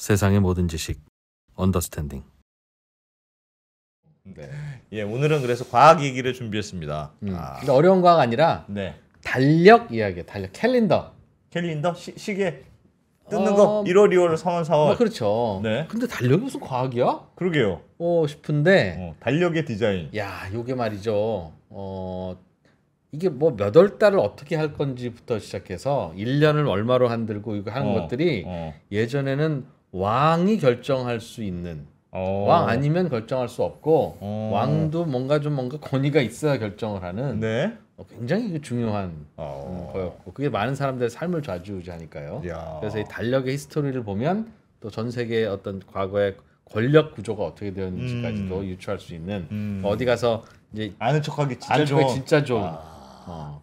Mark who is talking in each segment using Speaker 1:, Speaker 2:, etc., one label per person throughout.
Speaker 1: 세상의 모든 지식 언더스탠딩. 네.
Speaker 2: 예, 오늘은 그래서 과학 얘기를 준비했습니다. 음. 아. 근데 어려운 과학 아니라 네. 달력 이야기, 달력 캘린더. 캘린더 시, 시계 뜯는 어... 거 1월, 2월, 3월,
Speaker 1: 4월. 아, 뭐 그렇죠. 네. 근데 달력이 무슨 과학이야? 그러게요. 어, 싶은데. 어, 달력의 디자인. 야, 요게 말이죠. 어, 이게 뭐몇월 달을 어떻게 할 건지부터 시작해서 1년을 얼마로 한들고 이거 하는 어, 것들이 어. 예전에는 왕이 결정할 수 있는 어. 왕 아니면 결정할 수 없고 어. 왕도 뭔가 좀 뭔가 권위가 있어야 결정을 하는 네. 어, 굉장히 그 중요한 어. 음, 거였고 그게 많은 사람들의 삶을 좌지우지하니까요. 야. 그래서 이 달력의 히스토리를 보면 또 전 세계의 어떤 과거의 권력 구조가 어떻게 되었는지까지도 음. 유추할 수 있는 음. 어디 가서 이제 아는 척하기 진짜 아는 척하기 좋아 진짜 좋은. 아. 어.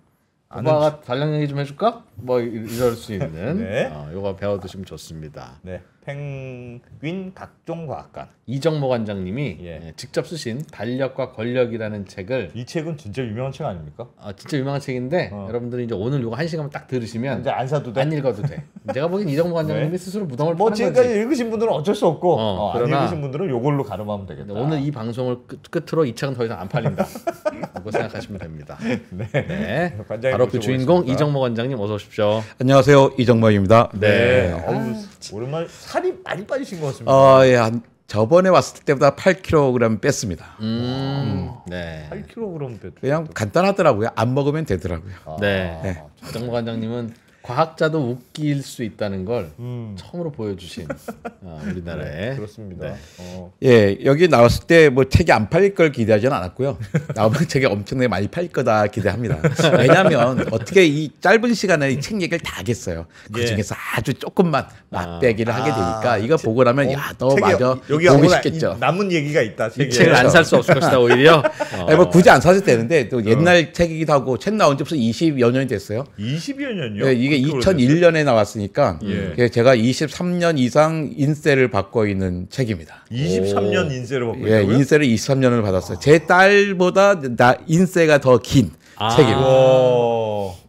Speaker 1: 오빠가 달력 얘기 좀 해줄까? 뭐 이럴 수 있는 네. 어, 요거 배워두시면 좋습니다. 네. 펭윈 각종 과학관 이정모 관장님이 예. 예. 직접 쓰신 달력과 권력이라는 책을 이 책은 진짜 유명한 책 아닙니까? 아, 진짜 유명한 책인데 어. 여러분들이 이제 오늘 요거 한 시간만 딱 들으시면 이제 안 사도 돼? 안 읽어도 돼. 내가 보기엔 이정모 관장님이
Speaker 2: 스스로 무덤을 뭐 지금까지 거지. 읽으신 분들은 어쩔 수 없고 어, 어, 그러나, 안 읽으신 분들은 요걸로 가름하면 되겠다. 오늘 이 방송을 끝,
Speaker 1: 으로이 책은 더 이상 안 팔린다. 라고 생각하시면 됩니다. 네. 네. 관장님 바로 그 주인공 오습니다 이정모 관장님 어서 오십시오.
Speaker 3: 안녕하세요. 이정모입니다. 네. 네.
Speaker 2: 오랜만에 살이 많이 빠지신 것 같습니다. 어, 예.
Speaker 3: 저번에 왔을 때보다 8kg 뺐습니다. 음, 음. 네.
Speaker 2: 8kg 뺐.
Speaker 3: 그냥 간단하더라고요. 안 먹으면 되더라고요. 아, 네. 네.
Speaker 1: 관장님은 과학자도 웃길 수 있다는 걸 음. 처음으로 보여주신 어, 아, 우리나라에 네, 그렇습니다. 네. 어. 예
Speaker 3: 여기 나왔을 때 뭐 책이 안 팔릴 걸기대하진 않았고요. 나오면 책이 엄청나게 많이 팔릴 거다 기대합니다. 왜냐하면 어떻게 이 짧은 시간에 이책 얘기를 다 하겠어요. 그 예. 중에서 예. 아주 조금만 맛배기를 아. 하게 되니까 아, 이거 보고 나면 어, 야너 맞아 여기 보고 싶겠죠. 남은 얘기가 있다. 책이. 책을 안 살 수 없을 것이다 오히려. 아니, 뭐 어. 굳이 안 사도 되는데 또 어. 옛날 책이기도 하고 책 나온 지 벌써 20여 년이 됐어요.
Speaker 2: 20여 년요? 예, 이게 이게
Speaker 3: 2001년에 나왔으니까 예. 제가 23년 이상 인세를 받고 있는 책입니다. 23년 인세를 받고 있다요 예, 인세를 23년을 받았어요. 제 딸보다 나 인세가 더긴 아. 책입니다.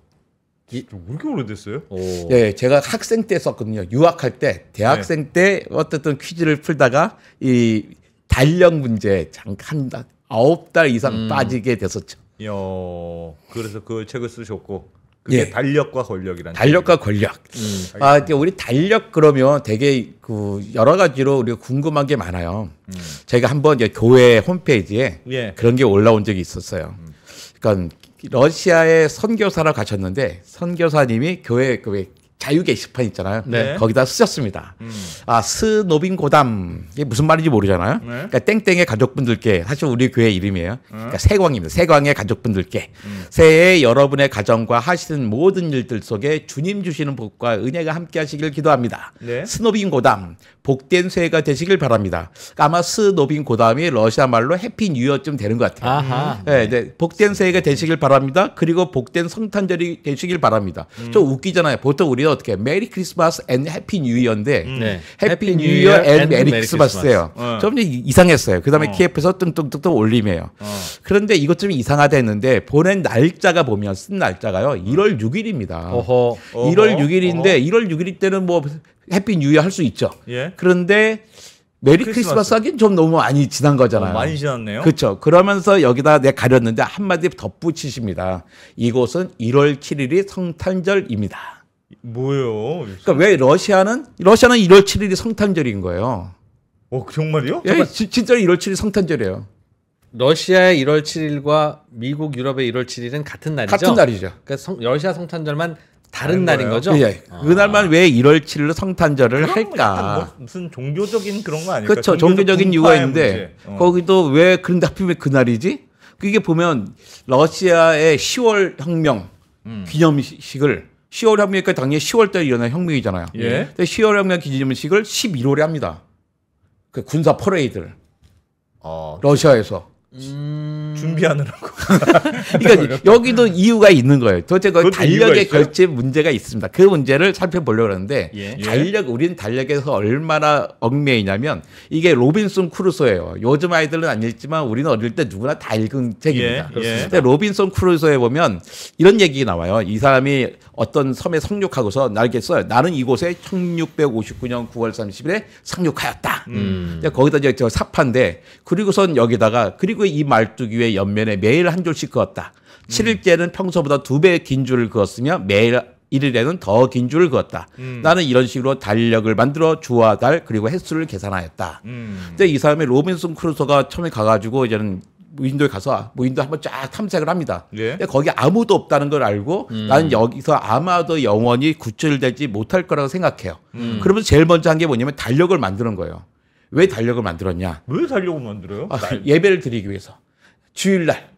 Speaker 2: 왜 이렇게 오래됐어요? 오. 예,
Speaker 3: 제가 학생 때 썼거든요. 유학할 때, 대학생 네. 때 어쨌든 퀴즈를 풀다가 이 달력 문제 잠깐 아홉 달 이상 음. 빠지게 됐었죠.
Speaker 2: 여, 그래서 그 책을 쓰셨고 그게 예. 달력과 권력이란. 달력과 권력. 음, 아,
Speaker 3: 근데 우리 달력 그러면 되게 그 여러 가지로 우리가 궁금한 게 많아요. 음. 제가 한번 교회 홈페이지에 예. 그런 게 올라온 적이 있었어요. 음. 그러니까 러시아의 선교사를 가셨는데 선교사님이 교회 그 자유 게시판 있잖아요. 네. 거기다 쓰셨습니다. 음. 아 스노빈 고담 이게 무슨 말인지 모르잖아요. 네. 그러니까 땡땡의 가족분들께 사실 우리 교회 이름이에요. 네. 그러니까 세광입니다. 세광의 가족분들께 음. 새해 여러분의 가정과 하시는 모든 일들 속에 주님 주시는 복과 은혜가 함께하시길 기도합니다. 네. 스노빈 고담 복된 새해가 되시길 바랍니다. 그러니까 아마 스노빈 고담이 러시아 말로 해피 뉴어쯤 되는 것 같아요. 아하. 음. 네, 네, 복된 새해가 되시길 바랍니다. 그리고 복된 성탄절이 되시길 바랍니다. 음. 좀 웃기잖아요. 보통 우리 이어 어떻게 메리 크리스마스 앤 해피 뉴이어인데 음. 네. 해피, 뉴이어 앤 메리 크리스마스예요. 어. 좀 이상했어요. 그다음에 어. 키에프에서 뚱뚱뚱뚱 올림해요 어. 그런데 이것 좀 이상하다 했는데 보낸 날짜가 보면 쓴 날짜가요. 1월 6일입니다. 어허. 어허. 1월 6일인데 어허. 1월 6일 때는 뭐 해피 뉴이어 할 수 있죠. 예? 그런데 메리 크리스마스. 크리스마스 하긴 좀 너무 많이 지난 거잖아요. 어, 많이 지났네요. 그렇죠. 그러면서 여기다 내가 가렸는데 한마디 덧붙이십니다. 이곳은 1월 7일이 성탄절입니다. 뭐예요? 그러니까 왜 러시아는 러시아는 1월 7일이 성탄절인 거예요. 어 정말요? 이 예, 정말. 진짜로 1월 7일 성탄절이에요.
Speaker 1: 러시아의 1월 7일과 미국 유럽의 1월 7일은 같은 날이죠. 같은 날이죠. 그러니까 성, 러시아 성탄절만 다른 날인 거죠? 예, 예.
Speaker 3: 아. 그날만 왜 1월 7일로 성탄절을 할까? 뭐
Speaker 2: 무슨 종교적인 그런 거 아닐까? 그렇죠. 종교적인, 이유가 있는데 어.
Speaker 3: 거기도 왜그런답 하필 왜 그날이지? 그 그게 보면 러시아의 10월 혁명 음. 기념식을 10월 혁명이니까 그 당연히 10월달 일어난 혁명이잖아요. 예. 예. 근데 10월 혁명 기념식을 11월에 합니다. 그 군사 퍼레이드를 어, 러시아에서
Speaker 2: 음... 준비하느라고. 그러니까 여기도
Speaker 3: 이유가 있는 거예요. 도대체 그 달력의 결제 문제가 있습니다. 그 문제를 살펴보려고 하는데 예. 예. 달력 우리는 달력에서 얼마나 얽매이냐면 이게 로빈슨 크루소예요. 요즘 아이들은 안 읽지만 우리는 어릴 때 누구나 다 읽은 책입니다. 예. 그런데 예. 로빈슨 크루소에 보면 이런 얘기 나와요. 이 사람이 어떤 섬에 상륙하고서 날겠어 나는 이곳에 1659년 9월 30일에 상륙하였다. 음. 거기다 이제 저 사파인데 그리고선 여기다가 그리고 이 말뚝위의 옆면에 매일 한 줄씩 그었다. 음. 7일째는 평소보다 두 배 긴 줄을 그었으며 매일 1일에는 더 긴 줄을 그었다. 음. 나는 이런 식으로 달력을 만들어 주와 달 그리고 횟수를 계산하였다.
Speaker 2: 음. 근데
Speaker 3: 이 사람이 로빈슨 크루소가 처음에 가가지고 이제는 인도에 가서 뭐 아, 인도 한번 쫙 탐색을 합니다. 예. 근데 거기 아무도 없다는 걸 알고 음. 나는 여기서 아마도 영원히 구출되지 못할 거라고 생각해요. 음. 그러면서 제일 먼저 한 게 뭐냐면 달력을 만드는 거예요. 왜 달력을 만들었냐?
Speaker 2: 왜 달력을 만들어요? 아,
Speaker 3: 예배를 드리기 위해서 주일날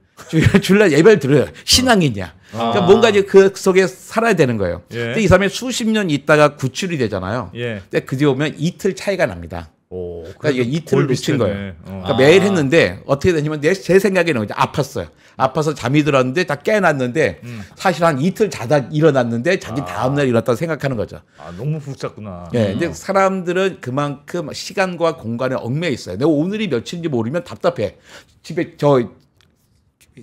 Speaker 3: 주일날 예배를 드려요. 신앙이냐? 그러니까 아. 뭔가 이제 그 속에 살아야 되는 거예요. 예. 근데 이 사람이 수십 년 있다가 구출이 되잖아요. 예. 근데 그 뒤에 오면 이틀 차이가 납니다.
Speaker 2: 오, 어, 그러니까 이게 이틀을 놓친 거예요. 어. 그러니까 아. 매일 했는데
Speaker 3: 어떻게 되냐면 내, 제 생각에는 이제 아팠어요. 아파서 잠이 들었는데 다 깨났는데 어 음. 사실 한 이틀 자다 일어났는데 자기 아. 다음날 일어났다고 생각하는 거죠.
Speaker 2: 아, 너무 불쌍구나. 예, 네, 근데
Speaker 3: 음. 사람들은 그만큼 시간과 공간에 얽매여 있어요. 내가 오늘이 며칠인지 모르면 답답해. 집에 저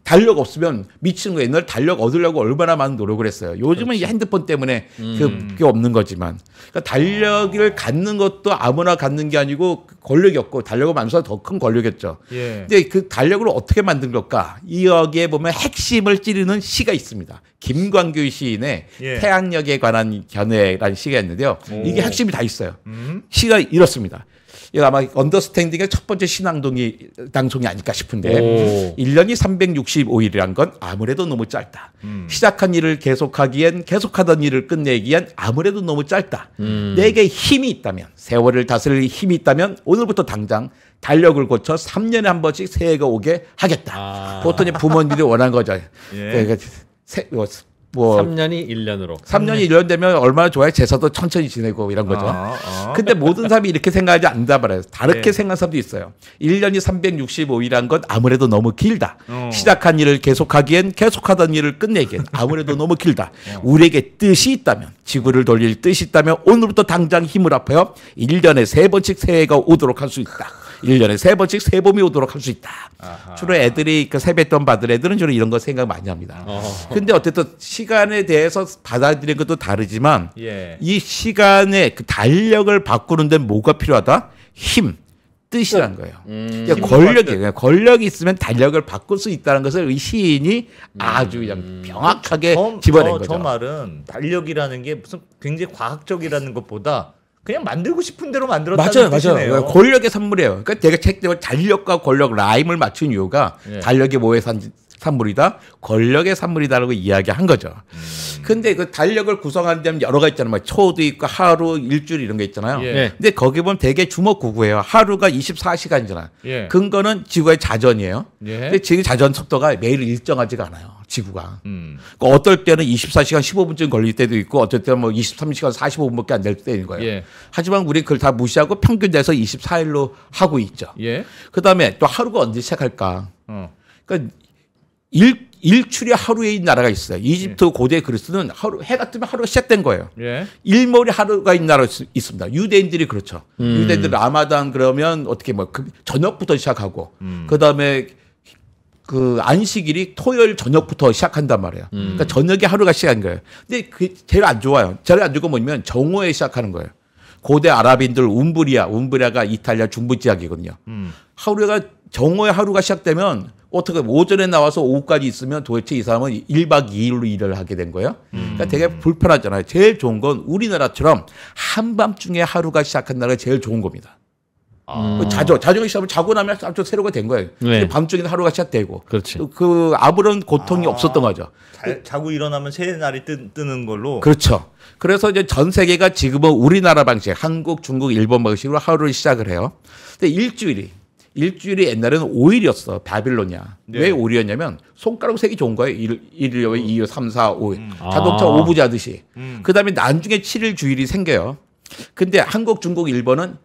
Speaker 3: 달력 없으면 미치는 거예요. 옛날 달력 얻으려고 얼마나 많은 노력을 했어요. 요즘은 그렇지. 핸드폰 때문에 음. 그 그게 없는 거지만 그러니까 달력을 아. 갖는 것도 아무나 갖는 게 아니고 그 권력이었고 달력을 만들어서 더 큰 권력이었죠. 예. 근데 그 달력을 어떻게 만든 걸까? 이 여기에 보면 핵심을 찌르는 시가 있습니다. 김광규 시인의 예. 태양력에 관한 견해라는 시가 있는데요. 오. 이게 핵심이 다 있어요. 음? 시가 이렇습니다. 이거 아마 언더스탠딩의 첫 번째 신앙동이 방송이 아닐까 싶은데 오. 1년이 365일이란 건 아무래도 너무 짧다. 음. 시작한 일을 계속하기엔 계속하던 일을 끝내기엔 아무래도 너무 짧다. 음. 내게 힘이 있다면 세월을 다스릴 힘이 있다면 오늘부터 당장 달력을 고쳐 3년에 한 번씩 새해가 오게 하겠다. 아. 보통 부모님들이 원한 거죠. 예. 그러니까 세, 뭐 3년이 1년으로. 3년이 1년 되면 얼마나 좋아요 제사도 천천히 지내고 이런 거죠. 어, 어. 근데 모든 사람이 이렇게 생각하지 않는다 말이요 다르게 네. 생각하는 사람도 있어요. 1년이 365일이란 건 아무래도 너무 길다. 어. 시작한 일을 계속하기엔 계속하던 일을 끝내기엔 아무래도 너무 길다. 어. 우리에게 뜻이 있다면 지구를 돌릴 뜻이 있다면 오늘부터 당장 힘을 합하여 1년에 3번씩 새해가 오도록 할 수 있다. 1년에 세 번씩 세봄이 오도록 할 수 있다. 아하. 주로 애들이 그 세뱃돈 받은 애들은 주로 이런 거 생각 많이 합니다. 어허. 근데 어쨌든 시간에 대해서 받아들이는 것도 다르지만 예. 이 시간의 그 달력을 바꾸는 데 뭐가 필요하다? 힘. 뜻이란 그러니까, 거예요.
Speaker 2: 음. 그러니까 권력이
Speaker 3: 권력이 있으면 달력을
Speaker 2: 바꿀 수 있다는 것을 이 시인이 음. 아주 그냥 음. 명확하게 저, 집어낸 저, 거죠. 저 말은 달력이라는 게 무슨 굉장히 과학적이라는 것보다 그냥 만들고 싶은 대로 만들었다는 맞아요, 뜻이네요. 맞아요. 네, 권력의
Speaker 3: 선물이에요 그러니까 내가 책 때문에 달력과 권력 라임을 맞춘 이유가 예. 달력이 뭐에 산지 산물이다, 권력의 산물이다라고 이야기한 거죠. 음. 근데 그달력을 구성하는 데는 여러 가지 있잖아요. 뭐 초도 있고 하루, 일주일 이런 게 있잖아요. 예. 예. 근데 거기 보면 대개 주먹구구예요. 하루가 24시간이잖아. 예. 근거는 지구의 자전이에요. 예. 근데 지구 자전 속도가 매일 일정하지가 않아요. 지구가. 음. 그 어떨 때는 24시간 15분쯤 걸릴 때도 있고 어떨 때는 뭐 23시간 45분밖에 안 될 때인 거예요. 예. 하지만 우리 그걸 다 무시하고 평균 돼서 24일로 하고 있죠. 예. 그다음에 또 하루가 언제 시작할까? 어. 그까 그러니까 일, 일출이 하루에 있는 나라가 있어요. 이집트 예. 고대 그리스는 하루 해가 뜨면 하루가 시작된 거예요. 예. 일몰이 하루가 있는 나라가 있습니다. 유대인들이 그렇죠. 음. 유대인들 라마단 그러면 어떻게 뭐그 저녁부터 시작하고 음. 그다음에 그 안식일이 토요일 저녁부터 시작한단 말이에요. 음. 그러니까 저녁에 하루가 시작한 거예요. 근데 그 제일 안 좋아요. 제일 안 좋은 건 뭐냐면 정오에 시작하는 거예요. 고대 아랍인들 움브리아, 움브리아가 이탈리아 중부 지역이거든요. 음. 하루가 정오의 하루가 시작되면 어떻게 오전에 나와서 오후까지 있으면 도대체 이 사람은 1박 2일로 일을 하게 된 거예요. 그러니까 음. 되게 불편하잖아요. 제일 좋은 건 우리나라처럼 한밤중에 하루가 시작한 날이 제일 좋은 겁니다. 아. 그 자죠. 자정에 시작하면 자고 나면 아주 새로가 된 거예요. 네. 밤중에 하루가 시작되고. 그렇지. 그 아무런 고통이 아. 없었던 거죠.
Speaker 2: 자, 고 일어나면 새 날이 뜨, 는 걸로.
Speaker 3: 그렇죠. 그래서 이제 전 세계가 지금은 우리나라 방식, 한국, 중국, 일본 방식으로 하루를 시작을 해요. 근데 일주일이 일주일이 옛날에는 5일이었어. 바빌로냐. 네. 왜 5일이었냐면 손가락 색이 좋은 거예요. 1, 1, 2, 2, 3, 4, 5일. 음. 자동차 아. 오부자듯이 음. 그 다음에 나중에 7일 주일이 생겨요. 근데 한국, 중국, 일본은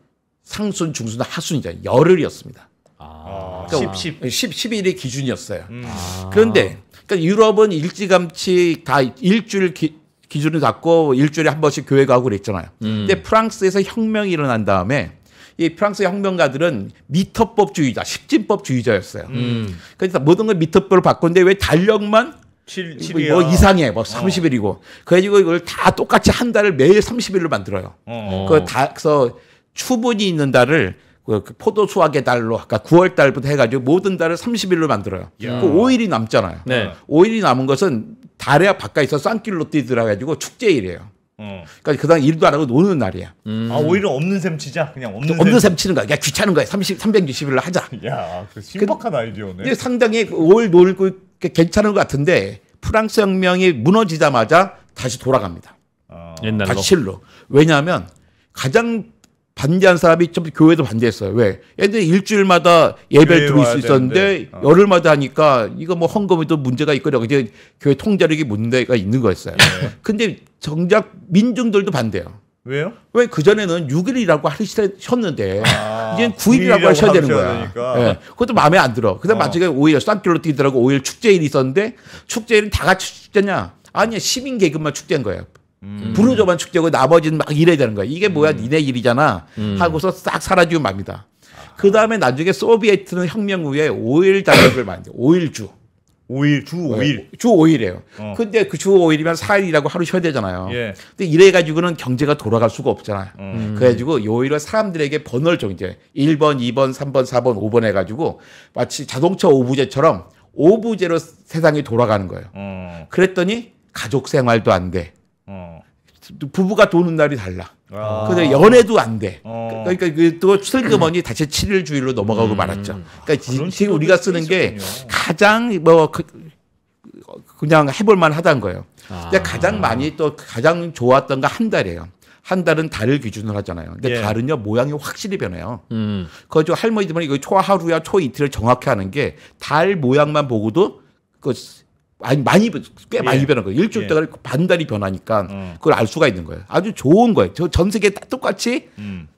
Speaker 3: 상순, 중순, 하순이잖아요. 열흘이었습니다. 아.
Speaker 2: 아 그러니까 10,
Speaker 3: 10. 10, 1이 기준이었어요.
Speaker 2: 음. 아. 그런데
Speaker 3: 그러니까 유럽은 일찌감치 다 일주일 기, 기준을 잡고 일주일에 한 번씩 교회 가고 그랬잖아요. 음. 근데 프랑스에서 혁명이 일어난 다음에 이프랑스 혁명가들은 미터법주의자, 십진법주의자였어요. 음. 그래서 모든 걸 미터법으로 바꿨는데 왜 달력만 7, 7이뭐 뭐 이상해. 뭐 30일이고. 어. 그래가지고 이걸 다 똑같이 한 달을 매일 30일로 만들어요. 어. 그 다, 그래서 추분이 있는 달을 그, 그 포도 수확의 달로 아까 9월 달부터 해가지고 모든 달을 30일로 만들어요. 야. 그 5일이 남잖아요. 네. 5일이 남은 것은 달에 바깥에서 쌍길로 뛰더라 가지고 축제일이에요. 어. 그러니까 그다음 일도 안 하고 노는 날이야. 음. 아 오히려
Speaker 2: 없는 셈 치자. 그냥 없는, 없는 셈.
Speaker 3: 셈 치는 거야. 그냥 귀찮은 거야. 30 360일 하자.
Speaker 2: 야, 그 신박한 아이디어네.
Speaker 3: 상당히 5일 놀고 괜찮은 것 같은데 프랑스 혁명이 무너지자마자 다시 돌아갑니다. 아. 옛날로. 다시 실로. 왜냐하면 가장 반대한 사람이 좀 교회도 반대했어요. 왜? 애들 일주일마다 예배를 드릴 수 있었는데 어. 열흘마다 하니까 이거 뭐 헌금에도 문제가 있거든요 이제 교회 통제력이 문제가 있는 거였어요. 네. 근데 정작 민중들도 반대요. 왜요? 왜 그전에는 6일이라고 하셨는데 아, 이제 9일이라고 하셔야, 되는 거야. 예. 그것도 마음에 안 들어. 그다음 어. 마지막에 5일 쌍길로 뛰더라고 5일 축제일이 있었는데 축제일은 다 같이 축제냐? 아니야 시민 계급만 축제인 거예요.
Speaker 2: 음. 불우조만
Speaker 3: 축제고 나머지는 막 이래 야 되는 거야. 이게 뭐야? 음. 니네 일이잖아. 음. 하고서 싹 사라지고 맙니다. 그 다음에 나중에 소비에트는 혁명 후에 5일 단역을 만든 5일주. 5일, 주 5일. 주 5일이에요. 어, 어. 근데 그 주 5일이면 4일이라고 하루 쉬어야 되잖아요. 예. 근데 이래가지고는 경제가 돌아갈 수가 없잖아요. 어. 음. 그래가지고 요일을 사람들에게 번호를 정, 이제 1번, 2번, 3번, 4번, 5번 해가지고 마치 자동차 오부제처럼 오부제로 세상이 돌아가는 거예요. 음. 그랬더니 가족 생활도 안 돼. 어. 부부가 도는 날이 달라. 아. 근데 연애도 안 돼. 어. 그러니까 그또 슬그머니 다시 7일 주일로 넘어가고 음. 말았죠. 그러니까 아, 지금 우리가 쓰는 게 가장 뭐 그, 그냥 해볼 만하다는 거예요. 아. 근데 가장 많이 또 가장 좋았던 거한 달이에요. 한 달은 달을 기준으로 하잖아요. 근데 예. 달은요 모양이 확실히 변해요. 음. 그저 할머니들은 뭐 이거 초하루야 초이틀을 정확히 하는 게 달 모양만 보고도 그 아니 많이 꽤 예. 많이 변한 거예요. 일주일 예. 동안 예. 반달이 변하니까 음. 그걸 알 수가 있는 거예요. 아주 좋은 거예요. 저 전 세계 다 똑같이 음.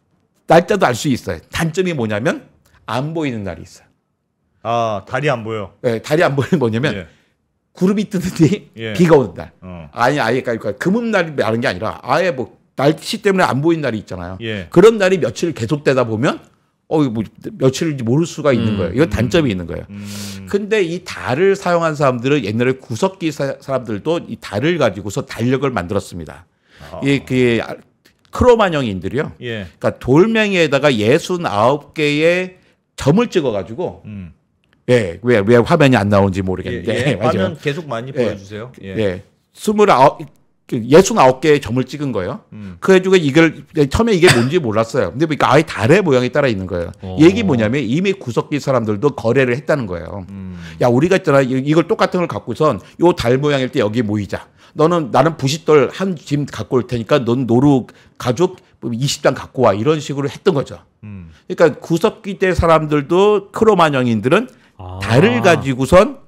Speaker 3: 날짜도 알 수 있어요. 단점이 뭐냐면 안 보이는 날이 있어요. 아 달이 안 보여. 네, 달이 안 보이는 뭐냐면 예. 구름이 뜨는데 예. 비가 오는 날. 어. 아니 아예 그러니까, 그러니까 금음날이 많은 게 아니라 아예 뭐 날씨 때문에 안 보이는 날이 있잖아요. 그런 날이 며칠 계속되다 보면 어, 뭐, 며칠인지 모를 수가 있는 음. 거예요. 이건 단점이 있는 거예요. 음. 근데 이 달을 사용한 사람들은 옛날에 구석기 사, 람들도이 달을 가지고서 달력을 만들었습니다. 아. 이그 크로마뇽인들이요. 예. 그러니까 돌멩이에다가 예순 아홉 개의 점을 찍어가지고 음. 예, 왜, 왜 화면이 안 나오는지 모르겠는데. 예, 예. 화면 계속 많이 예. 보여주세요. 예. 예. 29, 예순 아 개의 점을 찍은 거예요. 음. 그래가지고 이걸 처음에 이게 뭔지 몰랐어요. 근데 그러니까 아예 달의 모양이 따라 있는 거예요. 오. 어. 얘기 뭐냐면 이미 구석기 사람들도 거래를 했다는 거예요. 음. 야 우리가 있잖아 이걸 똑같은 걸 갖고선 요 달 모양일 때 여기 모이자. 너는 나는 부싯돌 한 짐 갖고 올 테니까 넌 노루 가족 20단 갖고 와 이런 식으로 했던 거죠. 음. 그러니까 구석기 때 사람들도 크로마뇽인들은 아. 달을 가지고선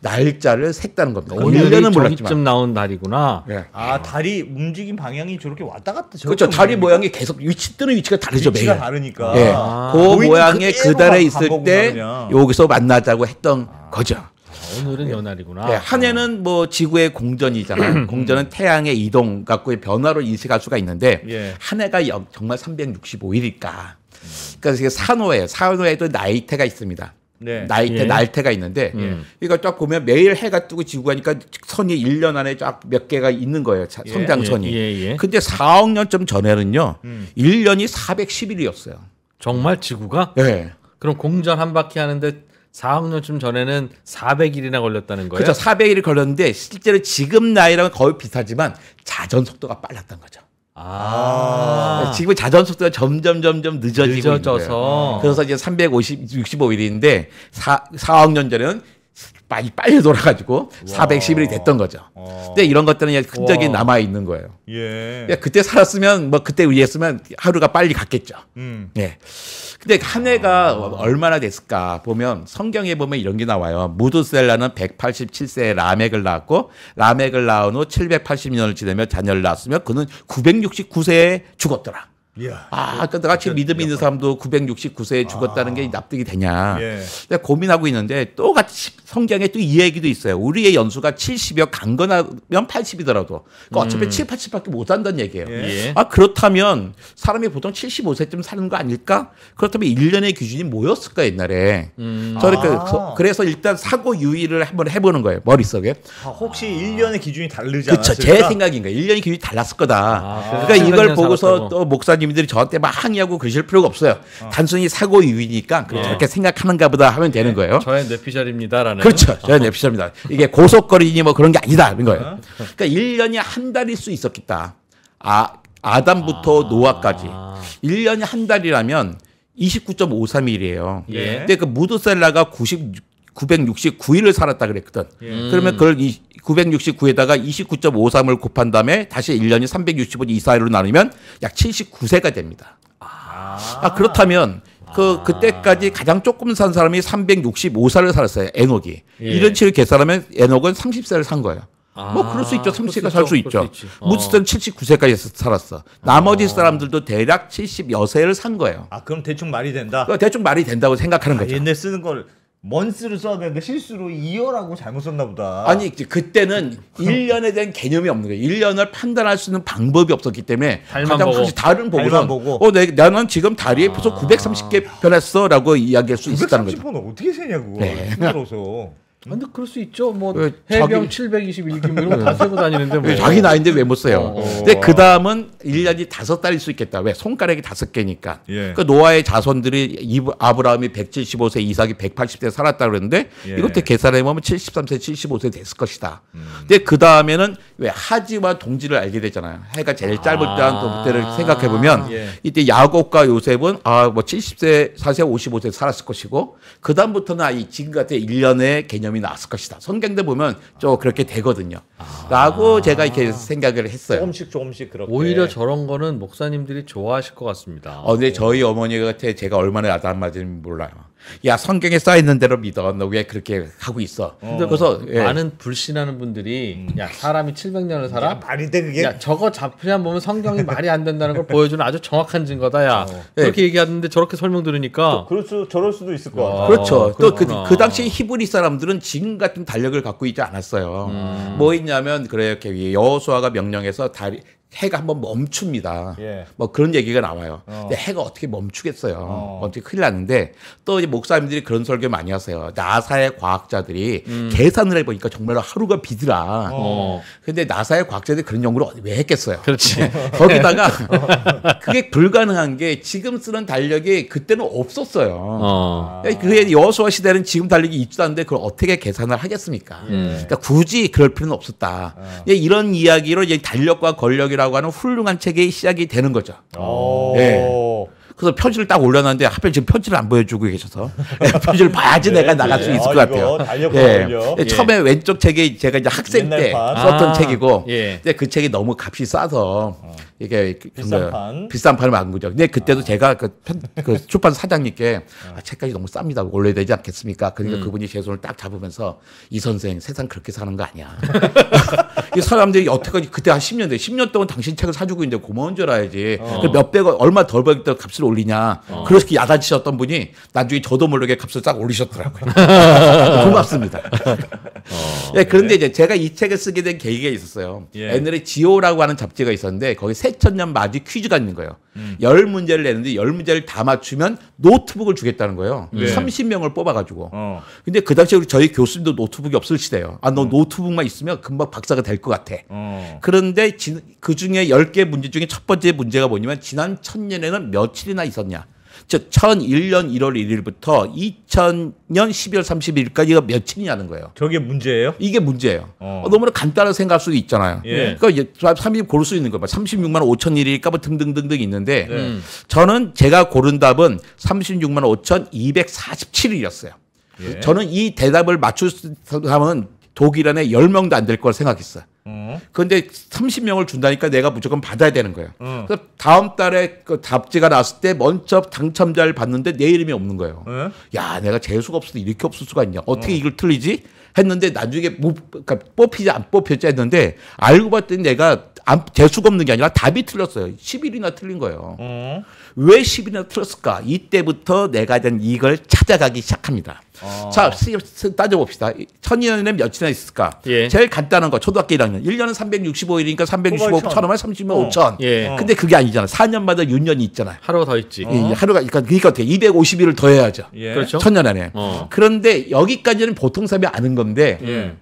Speaker 3: 날짜를 샜다는 겁니다. 오늘은 어, 몰랐지만 뭐
Speaker 1: 나온 달이구나.
Speaker 3: 예.
Speaker 2: 아 달이 움직임 방향이 저렇게 왔다 갔다. 그렇죠. 달이
Speaker 3: 모양이 계속 위치 뜨는 위치가 다르죠. 위치가 매일. 다르니까. 예. 아, 그 모양의 그 달에 있을 때 그냥. 여기서 만나자고 했던 아. 거죠. 오늘은 연날이구나. 예, 한 해는 뭐 지구의 공전이잖아요. 공전은 태양의 이동 갖고의 변화로 인식할 수가 있는데 예. 한 해가 정말 365일일까. 그러니까 산호에 산호에도 나이테가 있습니다.
Speaker 2: 네. 나이테 예. 날태가
Speaker 3: 있는데 예. 이거 쫙 보면 매일 해가 뜨고 지구가 니까 선이 1년 안에 쫙 몇 개가 있는 거예요. 예. 성장선이. 예, 예, 예. 근데 4억 년쯤 전에는요. 음. 1년이 410일이었어요. 정말 지구가? 네.
Speaker 1: 그럼 공전 한 바퀴 하는데
Speaker 3: 4억 년쯤 전에는
Speaker 1: 400일이나 걸렸다는 거예요? 그렇죠.
Speaker 3: 400일이 걸렸는데 실제로 지금 나이랑 거의 비슷하지만 자전 속도가 빨랐던 거죠. 아. 아. 네, 지금 자전 속도가 점점 점점 늦어지고 늦어져서. 그래서 이제 350, 65일인데 4, 4억 년 전에는 빨리 빨리 돌아가지고 4 1 1이 됐던 거죠. 어. 근데 이런 것들은 흔적이 남아 있는 거예요. 예. 그러니까 그때 살았으면 뭐 그때 위했으면 하루가 빨리 갔겠죠. 음. 예. 근데 한 해가 아. 얼마나 됐을까 보면 성경에 보면 이런 게 나와요. 무드셀라는 187세에 라멕을 낳았고 라멕을 낳은 후 780년을 지내며 자녀를 낳았으며 그는 969세에 죽었더라. 예. 아, 그러니같이믿음 그렇죠. 있는 사람도 969세에 아. 죽었다는 게 납득이 되냐. 예. 내가 고민하고 있는데 또 같이 성경에 또 이 얘기도 있어요. 우리의 연수가 70여 강건하면 80이더라도. 그러니까 어차피 음. 7, 80밖에 못 한다는 얘기예요. 예. 아, 그렇다면 사람이 보통 75세쯤 사는 거 아닐까? 그렇다면 1년의 기준이 뭐였을까 옛날에.
Speaker 2: 음. 그러니까 아.
Speaker 3: 그래서 일단 사고 유의를 한번 해보는 거예요. 머릿속에.
Speaker 2: 아, 혹시 아. 1년의 기준이 다르지 않았을까? 그쵸. 제 생각인
Speaker 3: 가요 1년의 기준이 달랐을 거다. 아, 그러니까 아, 이걸 보고서 또 목사님 선생님들이 저한테 막 항의하고 그러실 필요가 없어요. 어. 단순히 사고 유니까 그렇게 예. 생각하는가 보다 하면 되는 예. 거예요.
Speaker 1: 저의 뇌피셜입니다라는.
Speaker 3: 그렇죠. 저의 뇌피셜입니다. 이게 고속거리니 뭐 그런 게 아니다. 이런 거예요. 어? 그러니까 1년이 한 달일 수 있었겠다. 아, 아담부터 아. 노아까지. 1년이 한 달이라면 29.531이에요. 예. 근데 그 무드셀라가 969일을 살았다 그랬거든. 예. 그러면 그걸 969에다가 29.53을 곱한 다음에 다시 1년이 365일 이사이로 나누면 약 79세가 됩니다. 아, 아 그렇다면 그 아. 그때까지 가장 조금 산 사람이 365살을 살았어요. 에녹이. 예. 이런 식으로 계산하면 에녹은 30세를 산 거예요. 아, 뭐 그럴 수 있죠. 30세가 살 수 있죠. 어. 무스턴 79세까지 살았어. 나머지 어. 사람들도 대략 70여세를 산 거예요.
Speaker 2: 아 그럼 대충 말이 된다. 어, 대충 말이 된다고 생각하는 아, 거죠. 옛날 쓰는 걸 먼스를 써야 되는데 실수로 이어라고 잘못 썼나 보다. 아니 그때는 1년에 대한 개념이 없는 거예요. 1년을
Speaker 3: 판단할 수 있는 방법이 없었기 때문에 달만 보고. 다른 보고선 보고. 어, 내, 나는 지금 다리에 아. 벌써 아... 930개 변했어 라고 이야기할 수 있다는 거죠.
Speaker 2: 930번 어떻게 세냐고. 네. 힘들어서.
Speaker 1: 아, 근데 그럴 수 있죠. 뭐 그 해병 자기... 721기 뭐 이런 거다쓰고 다니는데 뭐. 자기 나이인데
Speaker 3: 왜 못 써요. 어, 어. 근데 그 다음은 1년이 다섯 달일 수 있겠다. 왜? 손가락이 다섯 개니까. 예. 그 노아의 자손들이 이브, 아브라함이 175세, 이삭이 180세 살았다 그랬는데 예. 이것도 계산해 보면 73세, 75세 됐을 것이다. 음. 근데 그 다음에는 왜 하지와 동지를 알게 되잖아요. 해가 제일 짧을 아. 때한 때를 생각해 보면 예. 이때 야곱과 요셉은 아 뭐 70세, 4세, 55세 살았을 것이고 그 다음부터는 아 이 지금 같은 1년의 개념이 나왔을 것이다. 성경대 보면 좀 그렇게 되거든요. 라고 아. 제가 이렇게 생각을 했어요. 조금씩 조금씩 그렇게. 오히려
Speaker 1: 저런 거는 목사님들이 좋아하실 것 같습니다. 어, 근데
Speaker 3: 저희 어머니한테 제가 얼마나 야단 맞은지 몰라요. 야 성경에 써 있는 대로 믿어. 너 왜 그렇게 하고 있어? 어. 그래서 뭐 예. 많은 불신하는 분들이
Speaker 1: 야 사람이 700년을 살아? 야, 말이 돼 그게? 야 저거 잡히만 보면 성경이 말이 안 된다는 걸 보여주는 아주 정확한 증거다. 야 어. 그렇게 예. 얘기하는데
Speaker 3: 저렇게 설명
Speaker 2: 들으니까 그럴 수 저럴 수도 있을 것 같아. 그렇죠. 또그그 그
Speaker 3: 당시 히브리 사람들은 지금 같은 달력을 갖고 있지 않았어요. 음. 뭐 있냐면 그렇게 래이 여호수아가 명령해서 다리 해가 한번 멈춥니다. 예. 뭐 그런 얘기가 나와요. 어. 근데 해가 어떻게 멈추겠어요. 어. 떻게 큰일 났는데또 이제 목사님들이 그런 설교 많이 하세요. 나사의 과학자들이 음. 계산을 해보니까 정말로 하루가 비더라. 어. 근데 나사의 과학자들이 그런 연구를 왜 했겠어요. 그렇지. 네. 거기다가 그게 불가능한 게 지금 쓰는 달력이 그때는 없었어요. 어. 네, 그게 여수와 시대는 지금 달력이 있지도 않은데 그걸 어떻게 계산을 하겠습니까. 예. 그러니까 굳이 그럴 필요는 없었다. 어. 예, 이런 이야기로 이제 달력과 권력이라고 하는 훌륭한 책의 시작이 되는 거죠. 네. 그래서 표지를딱 올려놨는데 하필 지금 표지를안 보여주고 계셔서 표지를 예, 봐야지 네, 내가 나갈 수 있을 아, 것 같아요. 예. 예. 처음에 왼쪽 책이 제가 이제 학생 때 썼던 아. 책이고 근데 그 책이 너무 값이 싸서 어. 이게 그 비싼 판. 비싼 판을 만든 거죠. 근데 그때도 아. 제가 그, 편, 그 출판 사장님께 아. 아, 책까지 너무 쌉니다. 올려야 되지 않겠습니까? 그러니까 음. 그분이 제 손을 딱 잡으면서 이 선생 세상 그렇게 사는 거 아니야. 이 사람들이 여태까지 그때 한 10년 돼. 10년 동안 당신 책을 사주고 있는데 고마운 줄 알아야지. 어. 그 몇백원 얼마 덜 벌겠다 값을 올리냐. 어. 그렇게 야단치셨던 분이 나중에 저도 모르게 값을 싹 올리셨더라고요. 고맙습니다. 어, 네, 그런데 네. 이제 제가 이 책을 쓰게 된 계기가 있었어요. 예. 옛날에 지오라고 하는 잡지가 있었는데 거기 세 새천년 맞이 퀴즈가 있는 거예요. 10 음. 문제를 내는데 10 문제를 다 맞추면 노트북을 주겠다는 거예요. 네. 30명을 뽑아가지고. 어. 근데 그 당시에 우리 저희 교수님도 노트북이 없을 시대예요. 아, 너 음. 노트북만 있으면 금방 박사가 될 것 같아. 어. 그런데 그 중에 1 0개 문제 중에 첫 번째 문제가 뭐냐면 지난 1 0 0 0년에는 며칠이나 있었냐. 즉 1001년 1월 1일부터 2000년 12월 3 1일까지가 며칠이냐는 거예요. 저게 문제예요? 이게 문제예요. 어. 어 너무나 간단한 생각할 수도 있잖아요. 예. 네. 그러니까 30 고를 수 있는 거 봐. 36만 5천일일까 뭐 등등등등 있는데 예. 저는 제가 고른 답은 36만 5,247일이었어요. 예. 저는 이 대답을 맞출 사람은 독일 안에 10명도 안 될 걸 생각했어요. 그런데 30명을 준다니까 내가 무조건 받아야 되는 거예요. 음. 그래서 다음 달에 그 답지가 났을 때 먼저 당첨자를 봤는데 내 이름이 없는 거예요. 음. 야, 내가 재수가 없어도 이렇게 없을 수가 있냐? 어떻게 이걸 틀리지? 했는데 나중에 못, 그러니까 뽑히지 안 뽑혔지 했는데 알고 봤더니 내가 재수가 없는 게 아니라 답이 틀렸어요. 10일이나 틀린 거예요. 왜1 0비나 틀었을까? 이때부터 내가 된 이익을 찾아가기 시작합니다. 아. 자, 따져봅시다. 1 0 0 0년에 몇이나 있을까? 예. 제일 간단한 거, 초등학교 1학년. 1년은 365일이니까 365, 1 0 0 0원만 30만 5천. 어. 5천. 예. 어. 근데 그게 아니잖아. 4년마다 6년이 있잖아. 하루가 더 있지. 예, 예 어. 하루가, 그러니까, 그러니까 250일을 더 해야죠. 예. 그렇죠. 천년 안에. 어. 그런데 여기까지는 보통 사람이 아는 건데, 예.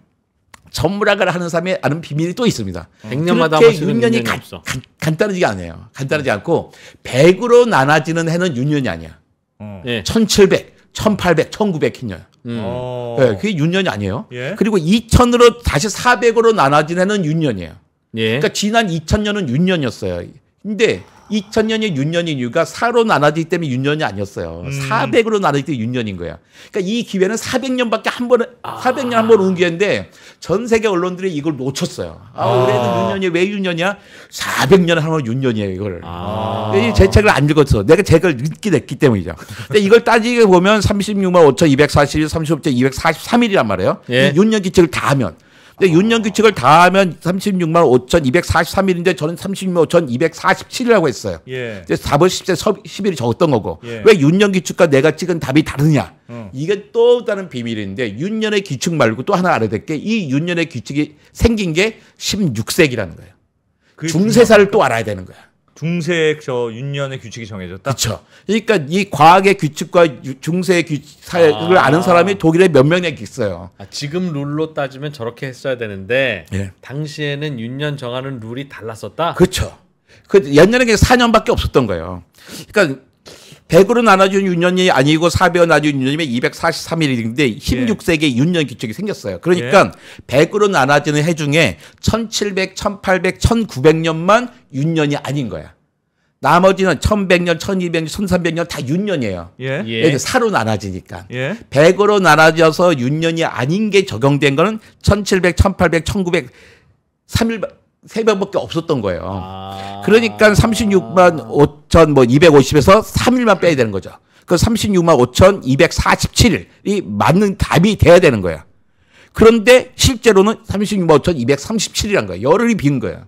Speaker 3: 전무락을 하는 사람의 아는 비밀이 또 있습니다. 100년마다 그렇게 유년이 간, 간, 간단하지 가 않아요. 간단하지 않고 100으로 나눠지는 해는 6년이 아니야. 어. 1700, 1800, 1900 했냐.
Speaker 2: 음. 어. 네,
Speaker 3: 그게 6년이 아니에요. 예? 그리고 2000으로 다시 400으로 나눠지는 해는 6년이에요 예? 그러니까 지난 2000년은 6년이었어요 근데 2000년이 윤년인 이유가 4로 나눠지기 때문에 윤년이 아니었어요. 음. 400으로 나눠지기 때문에 윤년인 거야 그러니까 이 기회는 400년밖에 한번 아. 400년 한 번 온 기회인데 전 세계 언론들이 이걸 놓쳤어요. 아, 아. 올해는 윤년이 왜 윤년이야? 400년 하면 윤년이에요, 이걸. 아. 제 책을 안 읽었어. 내가 책을 읽게 됐기 때문이죠. 근데 이걸 따지게 보면 36만 5241, 3 5 243일이란 말이에요. 예. 윤년 기책을 다 하면 근데 윤년 규칙을 다 하면 36만 5,243일인데 저는 36만 5,247이라고 했어요. 예. 이제 4번 10세 10일이 적었던 거고. 예. 왜 윤년 규칙과 내가 찍은 답이 다르냐? 어. 이게 또 다른 비밀인데 윤년의 규칙 말고 또 하나 알아야 될 게 이 윤년의 규칙이 생긴 게 16세기라는 거예요. 중세사를 또 알아야 되는 거야.
Speaker 2: 중세 저 윤년의 규칙이 정해졌다.
Speaker 3: 그렇죠. 그러니까 이 과학의 규칙과 중세 규칙 사 아. 아는 사람이 독일에 몇 명이 있어요. 아,
Speaker 1: 지금 룰로 따지면 저렇게 했어야 되는데 예. 당시에는 윤년 정하는 룰이
Speaker 3: 달랐었다. 그렇죠. 그 옛날에 는 4년밖에 없었던 거예요. 그러니까 100으로 나눠준 윤년이 아니고 4배로 나눠준 윤년이면 243일인데 1 6세기 윤년 규칙이 생겼어요. 그러니까 예. 100으로 나눠지는 해 중에 1700, 1800, 1900년만 윤년이 아닌 거야. 나머지는 1100년, 1200년, 1300년 다 윤년이에요. 예. 예. 그러니까 사로 나눠지니까. 예. 100으로 나눠져서 윤년이 아닌 게 적용된 거는 1700, 1800, 1900, 3일 3명밖에 없었던 거예요. 아... 그러니까 36만 5천 뭐 250에서 3일만 빼야 되는 거죠. 그 36만 5천 247이 맞는 답이 돼야 되는 거야. 그런데 실제로는 36만 5천 237이란 거야. 열흘이 빈 거야.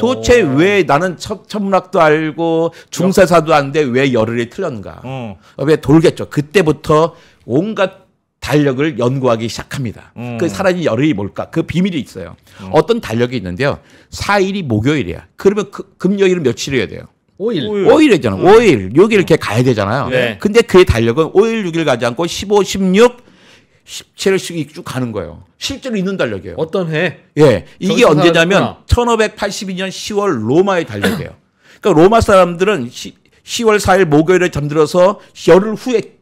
Speaker 3: 도대체 오. 왜 나는 첫, 천문학도 알고 중세사도 아는데 왜 열흘이 틀렸는가. 어. 왜 돌겠죠. 그때부터 온갖 달력을 연구하기 시작합니다. 음. 그 사라진 열흘이 뭘까? 그 비밀이 있어요. 음. 어떤 달력이 있는데요. 4일이 목요일이야. 그러면 그, 금요일은 며칠이어야 돼요?
Speaker 1: 5일. 5일. 5일이잖아. 음. 5일.
Speaker 3: 여기 이렇게 가야 되잖아요. 네. 근데 그의 달력은 5일, 6일 가지 않고 15, 16, 17일씩 쭉 가는 거예요. 실제로 있는 달력이에요. 어떤 해? 예. 이게 언제냐면 사라졌구나. 1582년 10월 로마의 달력이에요. 그러니까 로마 사람들은 시, 10월 4일 목요일에 잠들어서 열흘 후에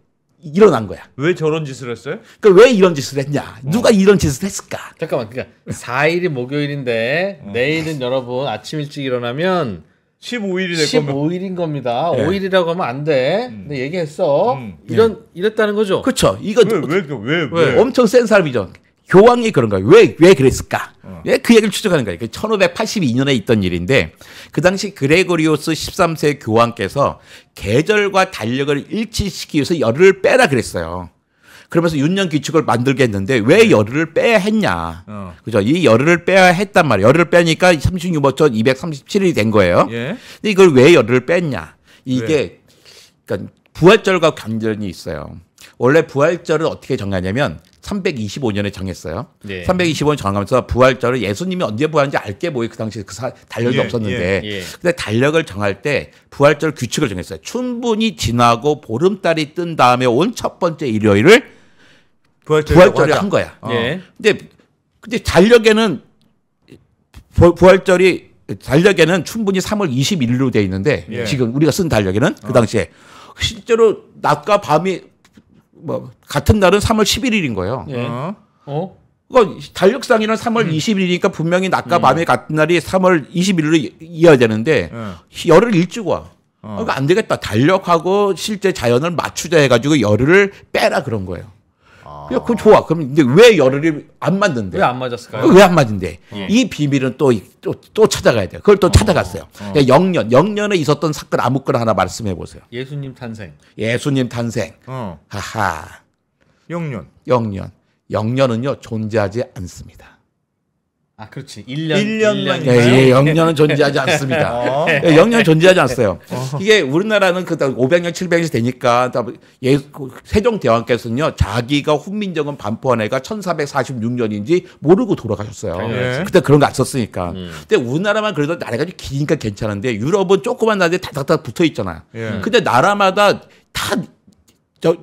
Speaker 3: 일어난 거야. 왜 저런 짓을 했어요? 그러니까 왜 이런 짓을 했냐? 어. 누가 이런 짓을 했을까? 잠깐만, 그러니까
Speaker 1: 4일이 목요일인데 어. 내일은 여러분 아침 일찍 일어나면 15일이 될 15일인 겁니다. 네. 5일이라고 하면 안 돼. 음. 근데 얘기했어. 음.
Speaker 3: 이런 네. 이랬다는 거죠. 그렇죠. 이거 왜왜왜 왜, 왜, 왜, 엄청 센 사람이죠. 교황이 그런 가요 왜, 왜 그랬을까? 어. 왜그 얘기를 추적하는 거예요. 1582년에 그러니까 있던 일인데, 그 당시 그레고리오스 13세 교황께서 계절과 달력을 일치시키기 위해서 열흘을 빼라 그랬어요. 그러면서 윤년 규칙을 만들겠는데 왜 네. 열흘을 빼야 했냐. 어. 그죠. 이 열흘을 빼야 했단 말이에요. 열흘을 빼니까 36모초 237일이 된 거예요. 예. 근데 이걸 왜 열흘을 뺐냐. 이게, 왜? 그러니까 부활절과 관련이 있어요. 원래 부활절을 어떻게 정하냐면 325년에 정했어요. 예. 325년 정하면서 부활절을 예수님이 언제 부활한지 알게 뭐예요. 그 당시에 그 사, 달력이 예, 없었는데. 예, 예, 근데 달력을 정할 때 부활절 규칙을 정했어요. 충분히 지나고 보름달이 뜬 다음에 온 첫 번째 일요일을
Speaker 2: 부활절을 한 거야. 어.
Speaker 3: 어. 근데 근데 달력에는 부활절이 달력에는 충분히 3월 21일로 돼 있는데 예. 지금 우리가 쓴 달력에는 그 어. 당시에 실제로 낮과 밤이 뭐 같은 날은 3월 11일인 거예요. 예. 어? 어? 그러달력상이는 3월 음. 20일이니까 분명히 낮과 음. 밤의 같은 날이 3월 2 1일로 이어야 되는데 음. 열흘 일찍 와. 어. 그러니까 안 되겠다. 달력하고 실제 자연을 맞추자 해가지고 열흘을 빼라 그런 거예요. 야, 그거 좋아. 그럼 근데 왜 열흘이 안 맞는데? 왜 안 맞았을까요? 어, 왜안 맞은데? 예. 이 비밀은 또, 또, 또 찾아가야 돼요. 그걸 또 어, 찾아갔어요. 어. 어. 영년, 영년에 있었던 사건 아무거나 하나 말씀해 보세요.
Speaker 1: 예수님 탄생.
Speaker 3: 예수님 탄생. 어. 하하. 영년. 영년. 영년은요, 존재하지 않습니다.
Speaker 1: 아, 그렇지. 1년. 1년만.
Speaker 2: 예, 예, 영년은
Speaker 3: 존재하지 않습니다. 어? 예, 영년은 존재하지 않았어요. 어. 이게 우리나라는 예, 그 500년, 700년이 되니까 예, 세종대왕께서는요, 자기가 훈민정음 반포한 애가 1446년인지 모르고 돌아가셨어요. 예. 그때 그런 거안 썼으니까. 음. 근데 우리나라만 그래도 나라가 좀 기니까 괜찮은데 유럽은 조그만 나라에 다닥다닥 붙어 있잖아. 요 근데 나라마다 다 저,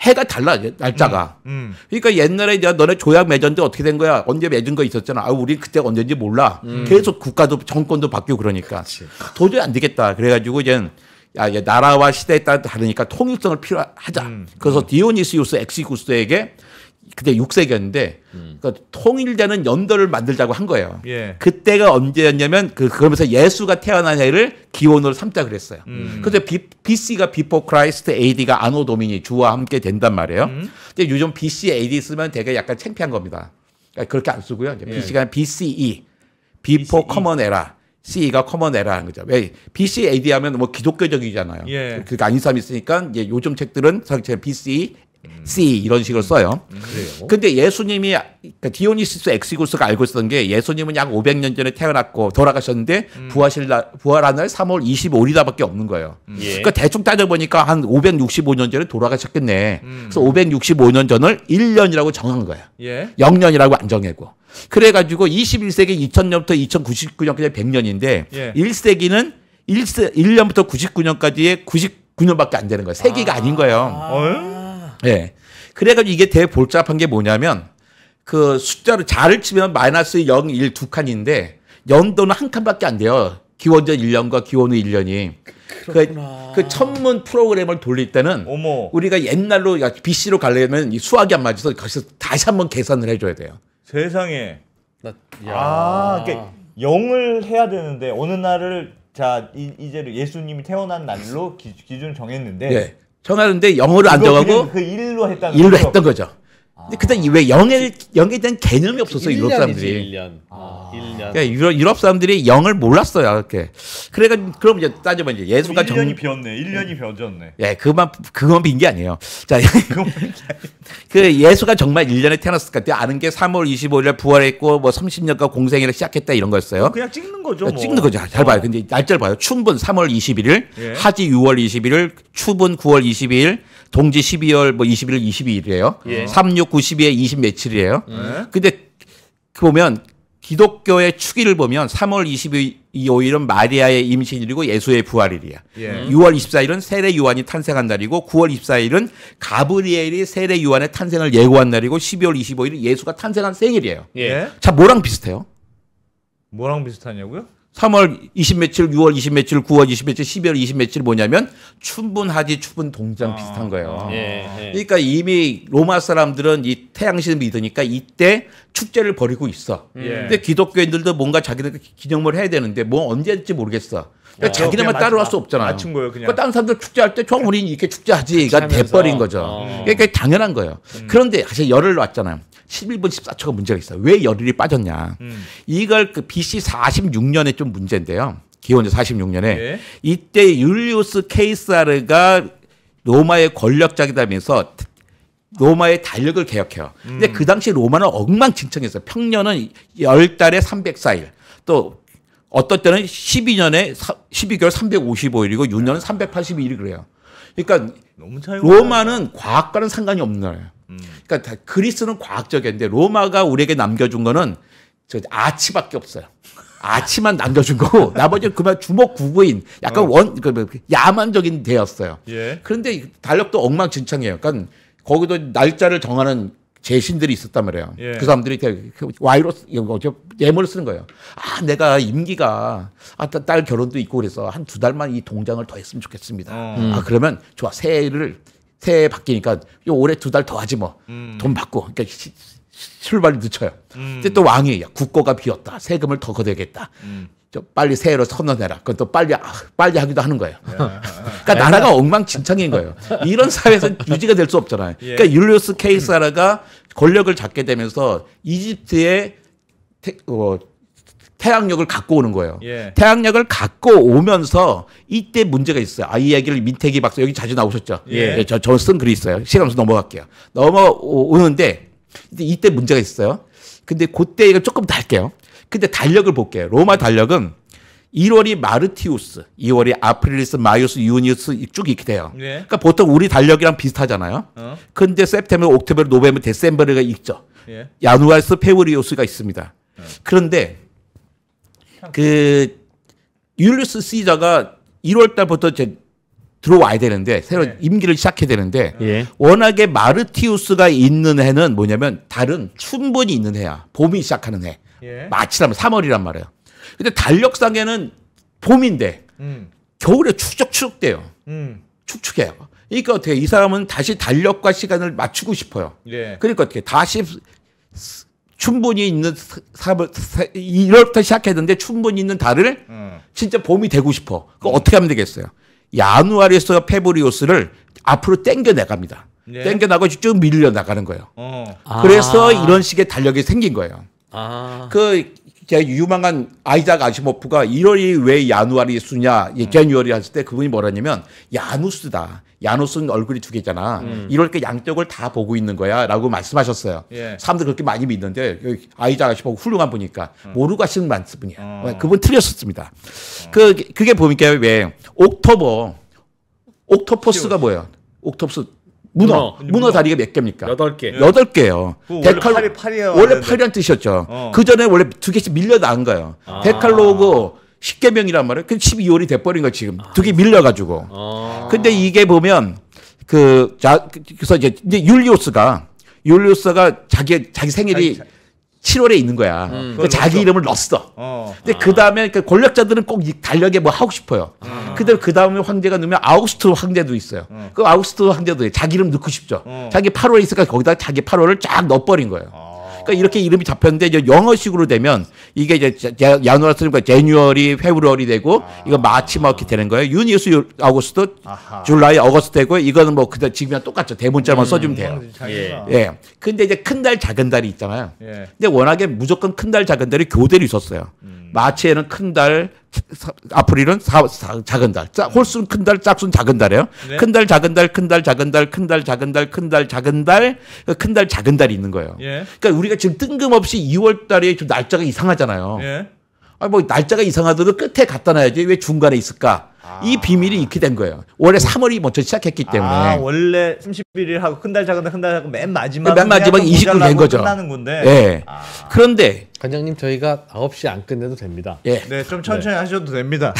Speaker 3: 해가 달라 날짜가. 음, 음. 그러니까 옛날에 이제 너네 조약 맺었는데 어떻게 된 거야? 언제 맺은 거 있었잖아. 아, 우리 그때 언제인지 몰라. 음. 계속 국가도 정권도 바뀌고 그러니까 그치. 도저히 안 되겠다. 그래가지고 이제는 야, 나라와 시대에 따라 다르니까 통일성을 필요하자. 음, 그래서 음. 디오니시우스 엑시구스에게 그때 6세기였는데 음. 그러니까 통일되는 연도를 만들자고 한 거예요. 예. 그때가 언제였냐면 그 그러면서 예수가 태어난 해를 기원으로 삼자 그랬어요. 음. 그래서 B, BC가 before Christ, AD가 아노 도미니 주와 함께 된단 말이에요. 음. 근데 요즘 BC, AD 쓰면 되게 약간 창피한 겁니다. 그러니까 그렇게 안 쓰고요. 이제 BC가 예. BCE, before BCE. common era. C가 커먼 에라는 거죠. 왜 BC AD 하면 뭐 기독교적이잖아요. 예. 그러니까 안인삼 있으니까 이제 요즘 책들은 사실 BC e, C 음. 이런 식으로 음. 써요.
Speaker 1: 음, 그래 근데
Speaker 3: 예수님이 그러니까 디오니시스 엑시구스가 알고 있었던 게 예수님은 약 500년 전에 태어났고 돌아가셨는데 부활실 날 부활한 날 3월 25일이다밖에 없는 거예요. 그러니까 예. 그러니까 대충 따져 보니까 한 565년 전에 돌아가셨겠네. 음. 그래서 565년 전을 1년이라고 정한 거예요. 예. 0년이라고 안 정했고. 그래 가지고 21세기 2000년부터 2099년까지 100년인데 예. 1세기는 1세, 1년부터 99년까지의 99년밖에 안 되는 거예요. 세기가 아. 닌 거예요. 아. 예. 그래가지고 이게 되게 볼잡한게 뭐냐면 그 숫자로 자를 치면 마이너스 0, 1두 칸인데 연도는 한 칸밖에 안 돼요. 기원전 1년과 기원 후 1년이.
Speaker 2: 그 그렇구나.
Speaker 3: 그, 그 천문 프로그램을 돌릴 때는 어머. 우리가 옛날로 BC로 가려면 이 수학이 안 맞아서 거기서 다시 한번 계산을 해줘야 돼요.
Speaker 2: 세상에. 나, 아, 그러니까 0을 해야 되는데 어느 날을 자 이, 이 제로 예수님이 태어난 날로 기, 준을 정했는데 예. 전화하는데 영어를 안 정하고 그 일로 했다는 일로 거죠. 했던
Speaker 3: 거죠. 근데 그때 왜 영에 영에 대한 개념이 없었어 요 유럽 사람들이. 1년. 아. 1년. 그러니까 유럽, 유럽 사람들이 영을 몰랐어요. 이렇게. 그래가 그럼 이제 따져봐 이제 예술가 1년이 정...
Speaker 2: 네 1년이 비졌네
Speaker 3: 예, 그만 그건 빈 게 아니에요. 자, 그 예수가 정말 1년에 태어났을 때 아는 게 3월 25일에 부활했고 뭐 30년간 공생회를 시작했다 이런 거였어요. 그냥
Speaker 2: 찍는 거죠. 뭐. 찍는 거죠.
Speaker 3: 잘 봐요. 어. 근데 날짜를 봐요. 춘분 3월 21일, 예. 하지 6월 21일, 추분 9월 22일. 동지 12월 뭐 21일, 22일이에요. 예. 36, 92에 20 며칠이에요. 예. 근데 그 보면 기독교의 축일을 보면 3월 25일은 마리아의 임신일이고 예수의 부활일이야. 예. 6월 24일은 세례 요한이 탄생한 날이고 9월 24일은 가브리엘이 세례 요한의 탄생을 예고한 날이고 12월 25일은 예수가 탄생한 생일이에요. 예. 자, 뭐랑 비슷해요?
Speaker 2: 뭐랑 비슷하냐고요?
Speaker 3: 3월 20 며칠, 6월 20 며칠, 9월 20 며칠, 12월 20 며칠 뭐냐면 춘분하지 추분 동장 아, 비슷한 거예요. 아. 예, 예. 그러니까 이미 로마 사람들은 이 태양신을 믿으니까 이때 축제를 벌이고 있어. 예. 근데 기독교인들도 뭔가 자기들 기념을 해야 되는데 뭐 언제 일지 모르겠어. 그러니까 네. 자기네만 따라올 수 없잖아요. 맞춘 거예요, 그냥. 그러니까 다른 사람들 축제할 때, 좀우리 이렇게 축제하지가 돼버린 거죠. 어. 그러니까 당연한 거예요. 음. 그런데 사실 열흘 왔잖아요 11분 14초가 문제가 있어요. 왜 열흘이 빠졌냐. 음. 이걸 그 BC 46년에 좀 문제인데요. 기원전 46년에. 네. 예. 이때 율리우스 케이사르가 로마의 권력자이다면서 로마의 달력을 개혁해요. 근데 음. 그 당시 로마는 엉망진창이었어요. 평년은 1 0달에 304일. 또 어떤 때는 12년에 12개월 355일이고 6년은 382일이 그래요. 그러니까
Speaker 2: 로마는
Speaker 3: 과학과는 상관이 없는 나라예요. 음. 그러니까 그리스는 과학적인데 로마가 우리에게 남겨준 거는 저 아치밖에 없어요. 아치만 남겨준 거고 나머지는 그만 주먹 구구인 약간 어. 원 그, 뭐 야만적인 데였어요 예. 그런데 달력도 엉망진창이에요. 그러니까 거기도 날짜를 정하는 재신들이 있었단 말이에요. 예. 그 사람들이 와이로 어 예물을 쓰는 거예요. 아 내가 임기가 아, 딸 결혼도 있고 그래서 한 두 달만 이 동장을 더 했으면 좋겠습니다. 음. 아 그러면 좋아 새해를 새해 바뀌니까 요 올해 두 달 더 하지 뭐돈 음. 받고 그러니까 출발을 늦춰요. 음. 이제 또 왕이 국고가 비었다. 세금을 더 걷어야겠다. 음. 좀 빨리 새해로 선언해라. 그건 또 빨리 아, 빨리 하기도 하는 거예요. 예. 그러니까 예. 나라가 엉망진창인 거예요. 이런 사회에서 유지가 될 수 없잖아요. 예. 그러니까 율리우스 케이사라가 권력을 잡게 되면서 이집트의 태, 어, 태양력을 갖고 오는 거예요. 예. 태양력을 갖고 오면서 이때 문제가 있어요. 아, 이 이야기를 민태기 박사 여기 자주 나오셨죠? 예. 예 저, 저쓴 글이 있어요. 실험서 넘어갈게요. 넘어오는데 근데 이때 문제가 있어요. 근데 그때 이거 조금 달게요. 근데 달력을 볼게요. 로마 달력은 1월이 마르티우스, 2월이 아프릴리스, 마이우스 유니우스 쭉 이렇게 돼요. 네. 그러니까 보통 우리 달력이랑 비슷하잖아요. 어. 근데 세프테메, 옥토베, 노베메, 데셈버가 있죠. 예. 야누아스, 페브리우스가 있습니다. 어. 그런데 그 율리스 시저가 1월 달부터 들어와야 되는데 새로운 네. 임기를 시작해야 되는데 예. 워낙에 마르티우스가 있는 해는 뭐냐면 다른 충분히 있는 해야 봄이 시작하는 해 예. 마치라면 3월이란 말이에요. 근데 달력상에는 봄인데 음. 겨울에 추적 추적돼요. 음. 축축해요. 그러니까 어떻게 이 사람은 다시 달력과 시간을 맞추고 싶어요. 예. 그러니까 어떻게 다시 충분히 있는 사3을 1월부터 시작했는데 충분히 있는 달을 음. 진짜 봄이 되고 싶어. 그거 어떻게 하면 되겠어요? 야누아리에서 페브리우스를 앞으로 땡겨내갑니다. 네. 땡겨나고 쭉 밀려나가는 거예요.
Speaker 2: 어. 아. 그래서 아.
Speaker 3: 이런 식의 달력이 생긴 거예요. 아. 그 유망한 아이작 아시모프가 1월이 왜 야누아리 수냐, 음. 개뉴얼이 했을 때 그분이 뭐라냐면 야누스다. 야노스는 얼굴이 두 개잖아. 음. 이럴 때 양쪽을 다 보고 있는 거야라고 말씀하셨어요. 예. 사람들 그렇게 많이 믿는데 아이자 아가씨 보고 훌륭한 분이니까 음. 모르고 하시는 말씀이에요. 어. 그분 틀렸었습니다. 어. 그 그게 보니까 왜 옥토버 옥토퍼스가 뭐예요? 옥토퍼스 문어, 문어, 문어, 다리가 몇 개입니까?
Speaker 2: 여덟 개. 여덟 개요. 데칼 그 원래 팔이 원래 네, 네.
Speaker 3: 팔이란 뜻이었죠. 어. 그 전에 원래 두 개씩 밀려 나간 거예요. 아. 데칼로그 십계명이란 말이에요. 그 12월이 돼버린 거 지금. 아. 두개 밀려가지고. 아. 근데 이게 보면 그, 자, 그래서 이제, 이제 율리오스가, 율리오스가 자기, 자기 생일이 아 7월에 있는 거야. 음. 그러니까 자기 이름을 넣었어. 어. 근데 아. 그 다음에 그 권력자들은 꼭이 달력에 뭐 하고 싶어요. 아. 근데 그 다음에 황제가 넣으면 아우구스트 황제도 있어요. 어. 그 아우구스트 황제도 자기 이름 넣고 싶죠. 어. 자기 8월에 있으니까 거기다 자기 8월을 쫙 넣어버린 거예요. 아. 그러니까 이렇게 이름이 잡혔는데 이제 영어식으로 되면 이게 이제 야누라 쓰니까 그 제뉴얼이 페브루얼이 되고 아. 이거 마치 막 이렇게 되는 거예요. 유니우스 아우구스도 줄라이 어거스 되고 이거는 뭐 그다 지금이랑 똑같죠. 대문자만 음, 써주면 돼요. 음, 예. 예. 근데 이제 큰 달 작은 달이 있잖아요. 예. 근데 워낙에 무조건 큰 달 작은 달이 교대로 있었어요. 음. 음. 마치에는 큰 달, 아프리는 사, 사, 작은 달. 자, 홀수는 큰 달, 짝수는 작은 달이에요. 네. 큰 달, 작은 달, 큰 달, 작은 달, 큰 달, 작은 달, 큰 달, 작은 달, 그 큰 달, 작은 달이 있는 거예요. 예. 그러니까 우리가 지금 뜬금없이 2월 달에 좀 날짜가 이상하잖아요. 예. 아, 니뭐 날짜가 이상하더라도 끝에 갖다 놔야지 왜 중간에 있을까? 이 아. 비밀이 있게 된 거예요. 원래 3월이 먼저 시작했기 아, 때문에. 아,
Speaker 2: 원래 31일 하고 큰 달 작은 달큰달 하고 맨 마지막 맨 마지막 29일 된 거죠. 끝나는 건데. 예.
Speaker 1: 아. 그런데 관장님 저희가 9시 안 끝내도 됩니다. 예. 네, 좀 천천히
Speaker 2: 네. 하셔도 됩니다.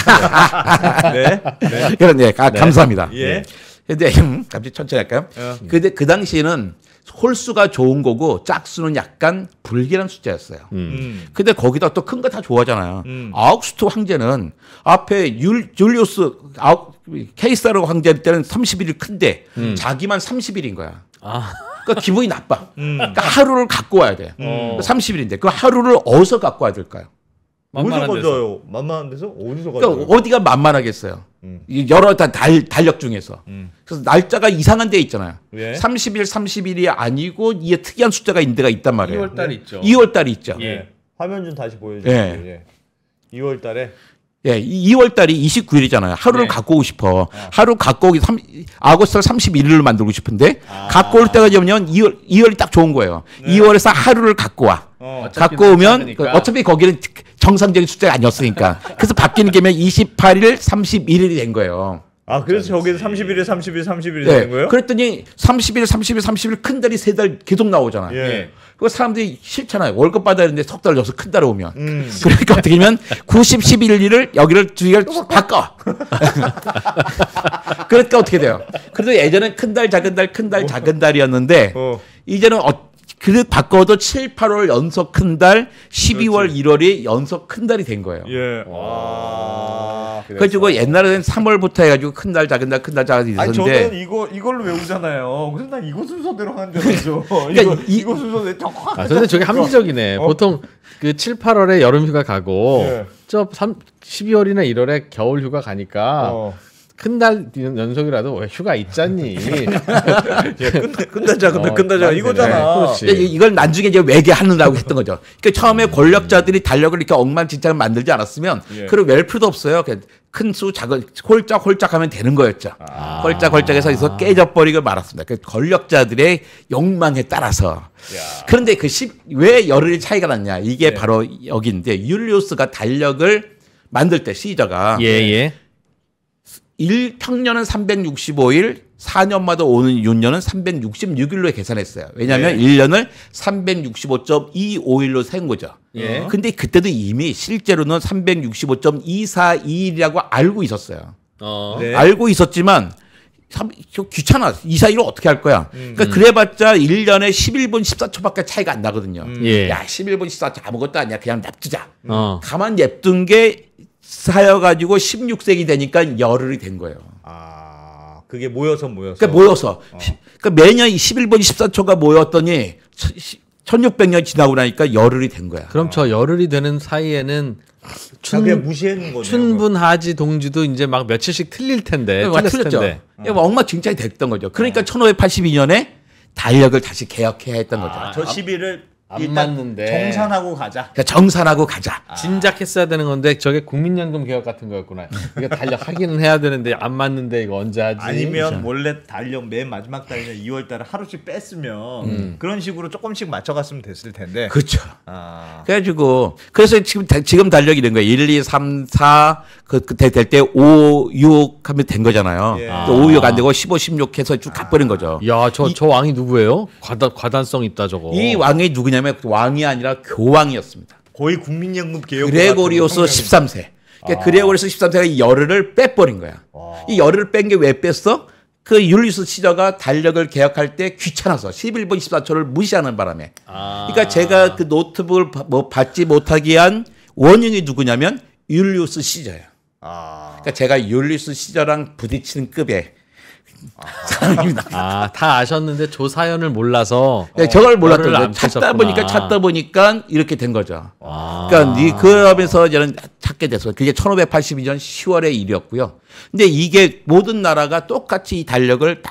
Speaker 2: 네. 네. 그런 예. 아, 네. 감사합니다. 예. 예.
Speaker 3: 근데 음, 갑자기 천천히 할까요? 어. 근데 그 당시에는 홀수가 좋은 거고 짝수는 약간 불길한 숫자였어요. 음. 음. 근데 거기다 또 큰 거 다 좋아하잖아요. 음. 아우구스트 황제는 앞에 율, 율리오스 아우, 케이사르 황제 때는 3 0일 큰데 음. 자기만 30일인 거야. 아. 그러니까 기분이 나빠. 음. 그러니까 하루를 갖고 와야 돼. 음. 30일인데 그 하루를 어디서 갖고 와야 될까요? 어디서 건져요?
Speaker 2: 만만한 데서 어디서 건져요? 그러니까
Speaker 3: 어디가 만만하겠어요? 음. 여러 달, 달 달력 중에서 음. 그래서 날짜가 이상한 데 있잖아요. 예. 30일, 31이 아니고 이게 특이한 숫자가 있는 데가 있단 말이에요. 2월 달 네. 있죠. 2월 달 있죠. 예. 예.
Speaker 2: 화면 좀 다시 보여주세요. 예. 예. 2월 달에
Speaker 3: 예, 2월 달이 29일이잖아요. 하루를 네. 갖고 오고 싶어. 아. 하루 갖고 오기 3, 아고스를 31일로 만들고 싶은데 아. 갖고 올 때가 되면 2월 2월이 딱 좋은 거예요. 네. 2월에서 하루를 갖고 와. 어, 갖고 오면 작으니까. 그 어차피 거기는 정상적인 숫자가 아니었으니까. 그래서 바뀌는 게면 28일, 31일이 된 거예요.
Speaker 2: 아, 그래서 저기서 31일, 30일, 31일 네. 된 거예요?
Speaker 3: 그랬더니 31일, 30일, 30일 큰 달이 세 달 계속 나오잖아요.
Speaker 2: 예. 그 사람들이
Speaker 3: 싫잖아요. 월급 받아야 되는데 석달 줘서 큰 달에 오면. 음. 그러니까 어떻게 보면 90, 11일을 여기를 주기를 바꿔. 그러니까 어떻게 돼요? 그래도 예전엔 큰 달, 작은 달, 큰 달, 어. 작은 달이었는데 어. 이제는 어, 그 바꿔도 7, 8월 연속 큰 달, 12월, 그렇지. 1월이 연속 큰 달이 된 거예요.
Speaker 2: 예. 와. 어. 아, 그래가지고
Speaker 3: 옛날에는 3월부터 해가지고 큰 달, 작은 달, 큰 달, 작은 달 있었는데. 저는
Speaker 2: 이거 이걸로 외우잖아요. 그래서 난 이거 순서대로 하줄알죠 그러니까 이거, 이, 거 순서대로 정확. 아, 저는 저게 합리적이네. 그러니까, 어? 보통
Speaker 1: 그 7, 8월에 여름휴가 가고 예. 저 3, 12월이나 1월에 겨울휴가 가니까. 어. 큰달 연속이라도 왜 휴가 있잖니?
Speaker 2: 끝나자, 근데 끝나자 이거잖아. 네, 예, 예, 이걸 나중에
Speaker 3: 이제 외계하는다고 했던 거죠. 그러니까 처음에 권력자들이 달력을 이렇게 엉망진창 만들지 않았으면 예. 그런 웰프도 없어요. 그 큰수 작은 홀짝 홀짝 하면 되는 거였죠.
Speaker 2: 아. 홀짝 홀짝해서 이
Speaker 3: 깨져버리고 말았습니다. 그 권력자들의 욕망에 따라서.
Speaker 2: 야.
Speaker 3: 그런데 그왜 10, 열흘 차이가 났냐? 이게 네. 바로 여기인데 율리우스가 달력을 만들 때 시저가 예, 예. 1 평년은 365일, 4년마다 오는 6년은 366일로 계산했어요. 왜냐하면 예. 1년을 365.25일로 센 거죠. 예. 어? 근데 그때도 이미 실제로는 365.242일이라고 알고 있었어요.
Speaker 1: 어. 네. 알고
Speaker 3: 있었지만 참 귀찮아. 242로 어떻게 할 거야. 음. 그러니까 그래봤자 1년에 11분 14초밖에 차이가 안 나거든요. 음. 예. 야 11분 14초 아무것도 아니야. 그냥 냅두자. 어. 가만 냅둔 게 쌓여가지고 16세기 되니까 열흘이 된 거예요.
Speaker 2: 아, 그게 모여서 모여서. 그러니까 모여서. 어.
Speaker 3: 그러니까 매년 11번 14초가 모였더니 1600년 지나고 나니까 열흘이 된 거야. 그럼 저 열흘이 되는 사이에는 아, 춘, 춘분하지 동지도 이제 막 며칠씩 틀릴 텐데. 그틀렸 네, 틀렸죠. 텐데. 어. 예, 엉망진창이 뭐 됐던 거죠. 그러니까 어. 1582년에 달력을 다시 개혁해야 했던 아, 거죠. 아, 저
Speaker 2: 시비를 안 일단 맞는데. 정산하고 가자. 그러니까
Speaker 3: 정산하고 가자. 아. 진작 했어야 되는 건데 저게 국민연금 개혁 같은
Speaker 2: 거였구나. 이거 달력 확인는 해야 되는데 안 맞는데 이거 언제 하지? 아니면 원래 그렇죠. 달력 맨 마지막 달에 이 2월 달에 하루씩 뺐으면 음. 그런 식으로 조금씩 맞춰갔으면 됐을 텐데.
Speaker 3: 그렇죠. 아. 그래가지고 그래서 지금 지금 달력이 된 거예요. 1, 2, 3, 4 그될때 5, 6 하면 된 거잖아요. 예. 아. 5, 6 안 되고 15, 16 해서 쭉 가버린 아. 거죠. 야저저 저 왕이 누구예요? 과단 과단성 있다 저거. 이 왕이 누구냐? 왜냐하면 왕이 아니라 교황이었습니다.
Speaker 2: 거의 국민연금 개혁. 그레고리오스
Speaker 3: 13세. 그러니까 아. 그레고리오스 13세가 열흘을 빼버린 거야. 아. 이 열흘을 뺀 게 왜 뺐어? 그율리스 시저가 달력을 개혁할 때 귀찮아서 11분 14초를 무시하는 바람에. 아. 그러니까 제가 그 노트북을 뭐 받지 못하게 한 원인이 누구냐면 율리우스 시저야. 아. 그러니까 제가 율리우스 시저랑 부딪히는 급에 사랑입니다. 아, 다 아셨는데 조 사연을 몰라서 네, 저걸 어, 몰랐던 거예요. 찾다 보니까 찾다 보니까 이렇게 된 거죠.
Speaker 2: 아. 그러니까
Speaker 3: 그러면서 저는 찾게 돼서 그게 1582년 10월의 일이었고요. 근데 이게 모든 나라가 똑같이 이 달력을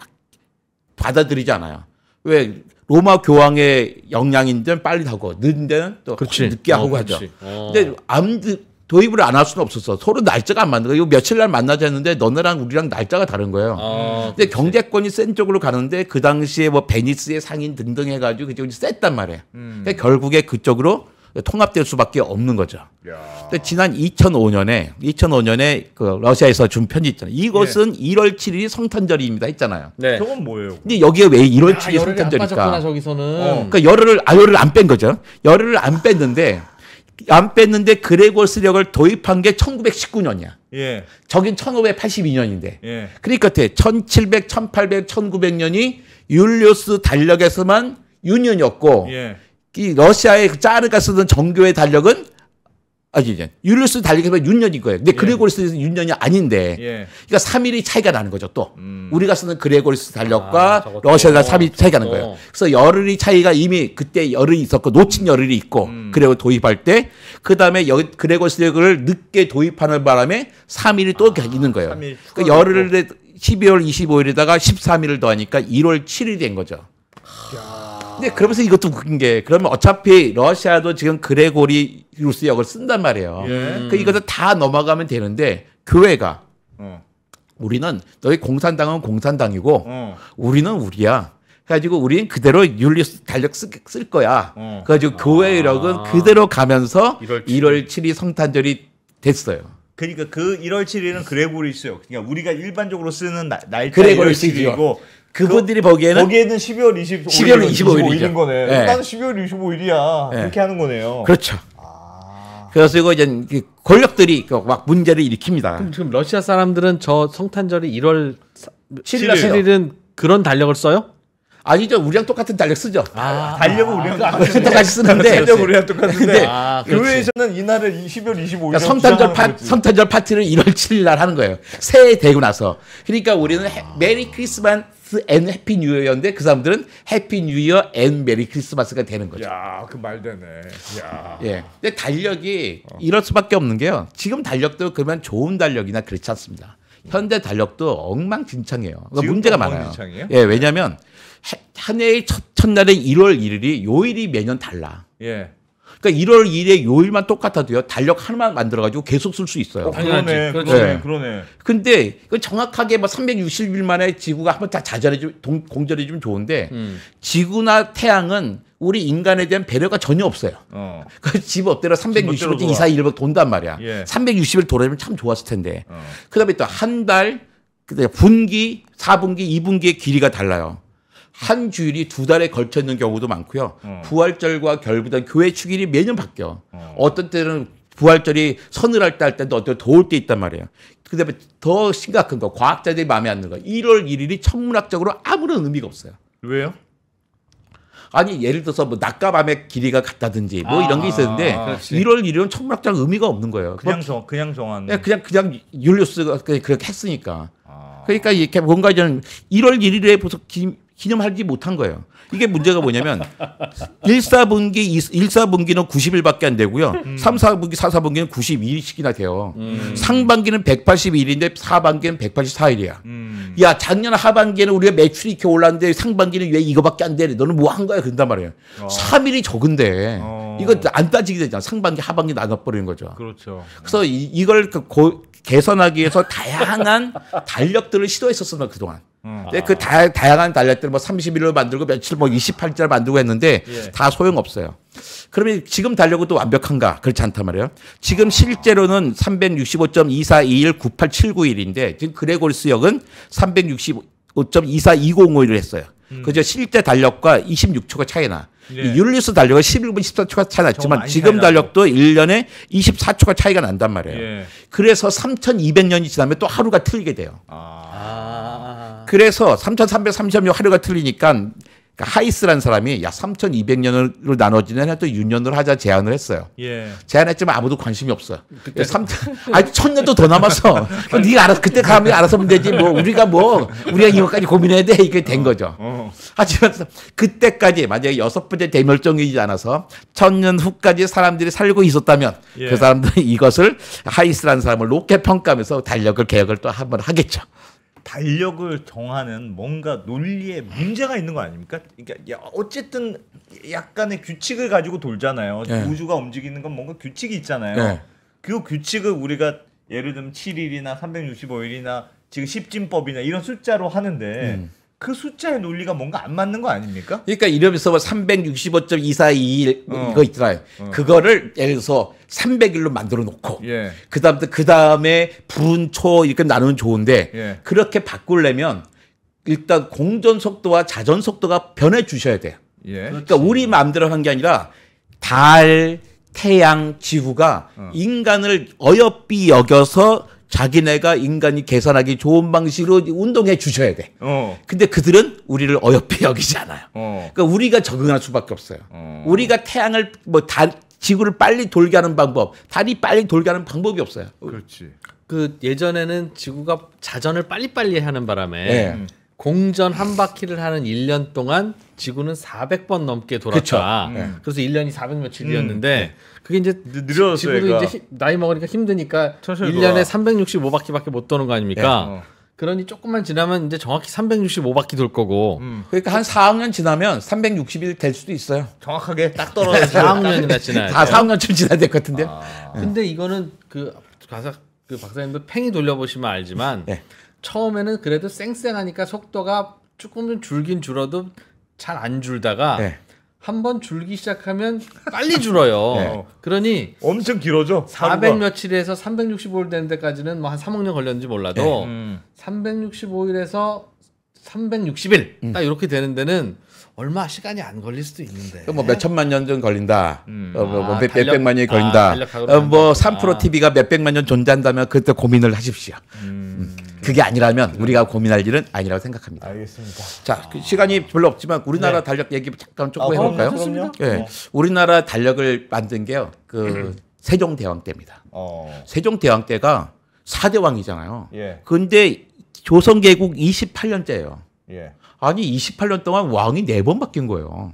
Speaker 3: 딱받아들이잖아요왜 로마 교황의 영향인 데는 빨리 하고 는
Speaker 2: 데는 또 늦게 하고 어, 하죠. 어. 근데
Speaker 3: 암드 도입을 안 할 수는 없었어. 서로 날짜가 안 맞는 거야. 이거 며칠 날 만나자 했는데 너네랑 우리랑 날짜가 다른 거예요. 아, 근데 경제권이 센 쪽으로 가는데 그 당시에 뭐 베니스의 상인 등등 해가지고 그쪽이 셌단 말이에요.
Speaker 2: 음. 그러니까 결국에
Speaker 3: 그쪽으로 통합될 수밖에 없는 거죠. 야. 근데 지난 2005년에 2005년에 그 러시아에서 준 편지 있잖아요. 이것은 네. 1월 7일이 성탄절입니다 했잖아요. 네. 저건 뭐예요? 근데 여기에 왜 1월 7일이 아, 성탄절일까? 저기서는. 어. 그러니까 열흘을 아, 안뺀 거죠. 열흘을 안 뺐는데 안 뺐는데 그레고스력을 도입한 게 1919년이야. 예. 저긴 1582년인데. 예. 그러니까 1700, 1800, 1900년이 율리오스 달력에서만 유년이었고 예. 이 러시아의 그 짜르가 쓰던 정교의 달력은 아니, 이제 율리우스 달리기 하면 윤년인 거예요. 근데 예. 그레고리스는 윤년이 아닌데. 예. 그러니까 3일이 차이가 나는 거죠, 또. 음. 우리가 쓰는 그레고리스 달력과 아, 러시아 달 3일 차이가 나는 어. 거예요. 그래서 열흘이 차이가 이미 그때 열흘이 있었고, 놓친 열흘이 있고, 음. 그래고 도입할 때, 그 다음에 여 그레고리스 달력을 늦게 도입하는 바람에 3일이 또 아, 있는 거예요. 그러니까 열흘에 12월 25일에다가 13일을 더하니까 1월 7일이 된 거죠. 야. 근데 그러면서 이것도 웃긴 게 그러면 어차피 러시아도 지금 그레고리 루스 역을 쓴단 말이에요. 예. 그 이것을 다 넘어가면 되는데 교회가 어. 우리는 너희 공산당은 공산당이고 어. 우리는 우리야. 그래가지고 우리는 그대로 윤리스 달력 쓰, 쓸 거야. 어. 그래가지고 아. 교회 의 력은 그대로 가면서 1월 7일. 1월 7일 성탄절이 됐어요.
Speaker 2: 그러니까 그 1월 7일은 그레고리스 역. 그러니까 우리가 일반적으로 쓰는 날짜 그레고리스이고 그분들이 그, 보기에는 거기에는 12월 25일 12월 25일인 거네. 네. 나는 12월 25일이야. 네. 예. 그렇게 하는 거네요. 그렇죠.
Speaker 3: 아... 그래서 이거 이제 그 권력들이 그 막 문제를 일으킵니다. 그럼
Speaker 1: 지금 러시아 사람들은 저 성탄절이 1월 7일 7일은 그런 달력을
Speaker 3: 써요? 아니죠. 우리랑 똑같은 달력 쓰죠. 아, 달력은
Speaker 2: 우리랑 아, 똑같이 쓰는데. 달력 우리랑 똑같은데. 아, 교회에서는 이날을 12월 25일. 그러니까 성탄절, 파,
Speaker 3: 성탄절 파티를 1월 7일 날 하는 거예요. 새해 되고 나서. 그러니까 우리는 아. 메리 크리스만 크리스마스 앤 해피 뉴이어인데 그 사람들은 해피 뉴이어 앤 메리 크리스마스가 되는 거죠. 야, 그 말 되네. 야. 예. 근데 달력이 어. 이럴 수밖에 없는 게요. 지금 달력도 그러면 좋은 달력이나 그렇지 않습니다. 현대 달력도 엉망진창이에요. 그러니까 문제가 많아요. 예, 왜냐하면 한 해의 첫, 첫날인 1월 1일이 요일이 매년 달라. 예. 그러니까 1월 1일에 요일만 똑같아도요. 달력 하나만 만들어 가지고 계속 쓸 수 있어요. 어, 그러네. 그러네. 네. 그러네. 근데 그 정확하게 뭐 360일 만에 지구가 한번 다자전해좀공전해 주면 좋은데 음. 지구나 태양은 우리 인간에 대한 배려가 전혀 없어요. 어. 그집 업대로 360일 이사 일박 돈단 말이야. 예. 360일 돌아면 참 좋았을 텐데. 어. 그다음에 또 한 달, 분기, 4분기, 2분기의 길이가 달라요. 한 주일이 두 달에 걸쳐 있는 경우도 많고요. 어. 부활절과 결부단 교회 축일이 매년 바뀌어. 어. 어떤 때는 부활절이 서늘할 때 할 때도 어떤 더울 때 있단 말이에요. 그다음에 더 심각한 거 과학자들이 마음에 안 드는 거. 1월 1일이 천문학적으로 아무런 의미가 없어요. 왜요? 아니 예를 들어서 뭐 낮과 밤의 길이가 같다든지 뭐 아, 이런 게 아, 있었는데 아, 1월 1일은 천문학적 의미가 없는 거예요. 뭐 그냥
Speaker 2: 정 그냥 정한 예, 그냥 그냥,
Speaker 3: 그냥 율리우스가 그렇게 했으니까. 아. 그러니까 이렇게 뭔가 좀 1월 1일에 보통 기념하지 못한 거예요. 이게 문제가 뭐냐면 1 4분기1 4분기는 90일밖에 안 되고요. 음. 3, 4분기, 4, 4분기는 92일씩이나 돼요. 음. 상반기는 181일인데 하반기는 184일이야. 음. 야, 작년 하반기에는 우리가 매출이 이렇게 올랐는데 상반기는 왜 이거밖에 안 되래? 너는 뭐 한 거야? 그런단 말이에요. 어. 3일이 적은데 어. 이거 안 따지게 되잖아. 상반기, 하반기 나눠버리는 거죠. 그렇죠. 그래서 이, 이걸 그 고, 개선하기 위해서 다양한 달력들을 시도했었으나 그동안. 음. 그 다, 다양한 달력들뭐3 1로 만들고 며칠 뭐 28자를 만들고 했는데 예. 다 소용없어요. 그러면 지금 달력은 또 완벽한가? 그렇지 않단 말이에요. 지금 실제로는 365.24219871인데 지금 그레고리스 역은 365.242051을 했어요. 음. 그죠? 실제 달력과 26초가 차이나. 네. 예. 율리스 달력은 11분 14초가 차이 났지만 지금 달력도 1년에 24초가 차이가 난단 말이에요. 예. 그래서 3200년이 지나면 또 하루가 틀리게 돼요. 아. 아. 그래서 3330년 하루가 틀리니까 그러니까 하이스라는 사람이 야 3,200년으로 나눠지는 또유년으로 하자 제안을 했어요. 예. 제안했지만 아무도 관심이 없어. 그때 3 아니 천년도 더 남았어. 네가 알아서 그때 가면 알아서 하면 되지. 뭐 우리가 뭐 우리가 이것까지 고민해야 돼 이게 된 거죠. 어, 어. 하지만 그때까지 만약에 여섯 번째 대멸종이지 않아서 천 년 후까지 사람들이 살고 있었다면 예. 그 사람들이 이것을 하이스라는 사람을 높게 평가하면서 달력을 개혁을 또 한번 하겠죠.
Speaker 2: 달력을 정하는 뭔가 논리에 문제가 있는 거 아닙니까? 그러니까 어쨌든 약간의 규칙을 가지고 돌잖아요. 네. 예. 우주가 움직이는 건 뭔가 규칙이 있잖아요. 네. 그 규칙을 우리가 예를 들면 7일이나 365일이나 지금 십진법이나 이런 숫자로 하는데 음. 그 숫자의 논리가 뭔가 안 맞는 거 아닙니까?
Speaker 3: 그러니까 이러면서 365.2421 뭐 어. 이거 있잖아요. 어. 그거를 예를 들어서 300일로 만들어 놓고 예. 그다음에 그다음에 분초 이렇게 나누면 좋은데 예. 그렇게 바꾸려면 일단 공전 속도와 자전 속도가 변해 주셔야 돼요. 예. 그러니까 우리 마음대로 한 게 아니라 달, 태양, 지구가 어. 인간을 어여삐 여겨서 자기네가 인간이 계산하기 좋은 방식으로 운동해 주셔야 돼. 어. 근데 그들은 우리를 어여삐 여기지 않아요. 어. 그러니까 우리가 적응할 수밖에 없어요. 어. 우리가 태양을 뭐 단, 지구를 빨리 돌게 하는 방법, 달이 빨리 돌게 하는 방법이 없어요. 그렇지. 그
Speaker 1: 예전에는 지구가 자전을 빨리빨리 하는 바람에 네. 공전 한 바퀴를 하는 1년 동안 지구는 400번 넘게 돌았다. 음. 네. 그래서 1년이 400 며칠이었는데 음. 그게 이제 늘어서 지구도 얘가. 이제 히, 나이 먹으니까 힘드니까 1년에 365바퀴밖에 못 도는 거 아닙니까? 네. 어. 그러니 조금만 지나면 이제 정확히 365바퀴 돌 거고.
Speaker 3: 음. 그러니까 한 4학년 지나면 360일 될 수도 있어요.
Speaker 2: 정확하게 딱 떨어져.
Speaker 1: 4학년이나
Speaker 3: 지나야 4, 아, 4학년쯤 지나야 될 것 같은데요. 아. 근데
Speaker 1: 이거는 그 가사 그 박사님도 팽이 돌려보시면 알지만 네. 처음에는 그래도 쌩쌩하니까 속도가 조금 좀 줄긴 줄어도 잘 안 줄다가 네. 한번 줄기 시작하면 빨리 줄어요. 네. 그러니 엄청 길어져. 400 며칠에서 365일 되는 데까지는 뭐 한 3억 년 걸렸는지 몰라도 네. 음. 365일에서 360일 음. 딱 이렇게 되는 데는 얼마 시간이 안 걸릴 수도 있는데. 뭐
Speaker 3: 몇천만 년 전 걸린다. 음. 어, 뭐 아, 몇, 백만 년이 걸린다. 아, 어, 뭐3% 프로 TV가 몇백만 년 존재한다면 그때 고민을 하십시오. 음. 음. 그게 아니라면 우리가 고민할 일은 아니라고 생각합니다. 알겠습니다. 자, 그 시간이 별로 없지만 우리나라 네. 단력 얘기 잠깐 조금 아, 해볼까요? 예, 네. 우리나라 달력을 만든 게요. 그 음. 세종대왕 때입니다. 어. 세종대왕 때가 4대 왕이잖아요. 예. 근데 조선 개국 28년째예요. 예. 아니 28년 동안 왕이 4번 바뀐 거예요.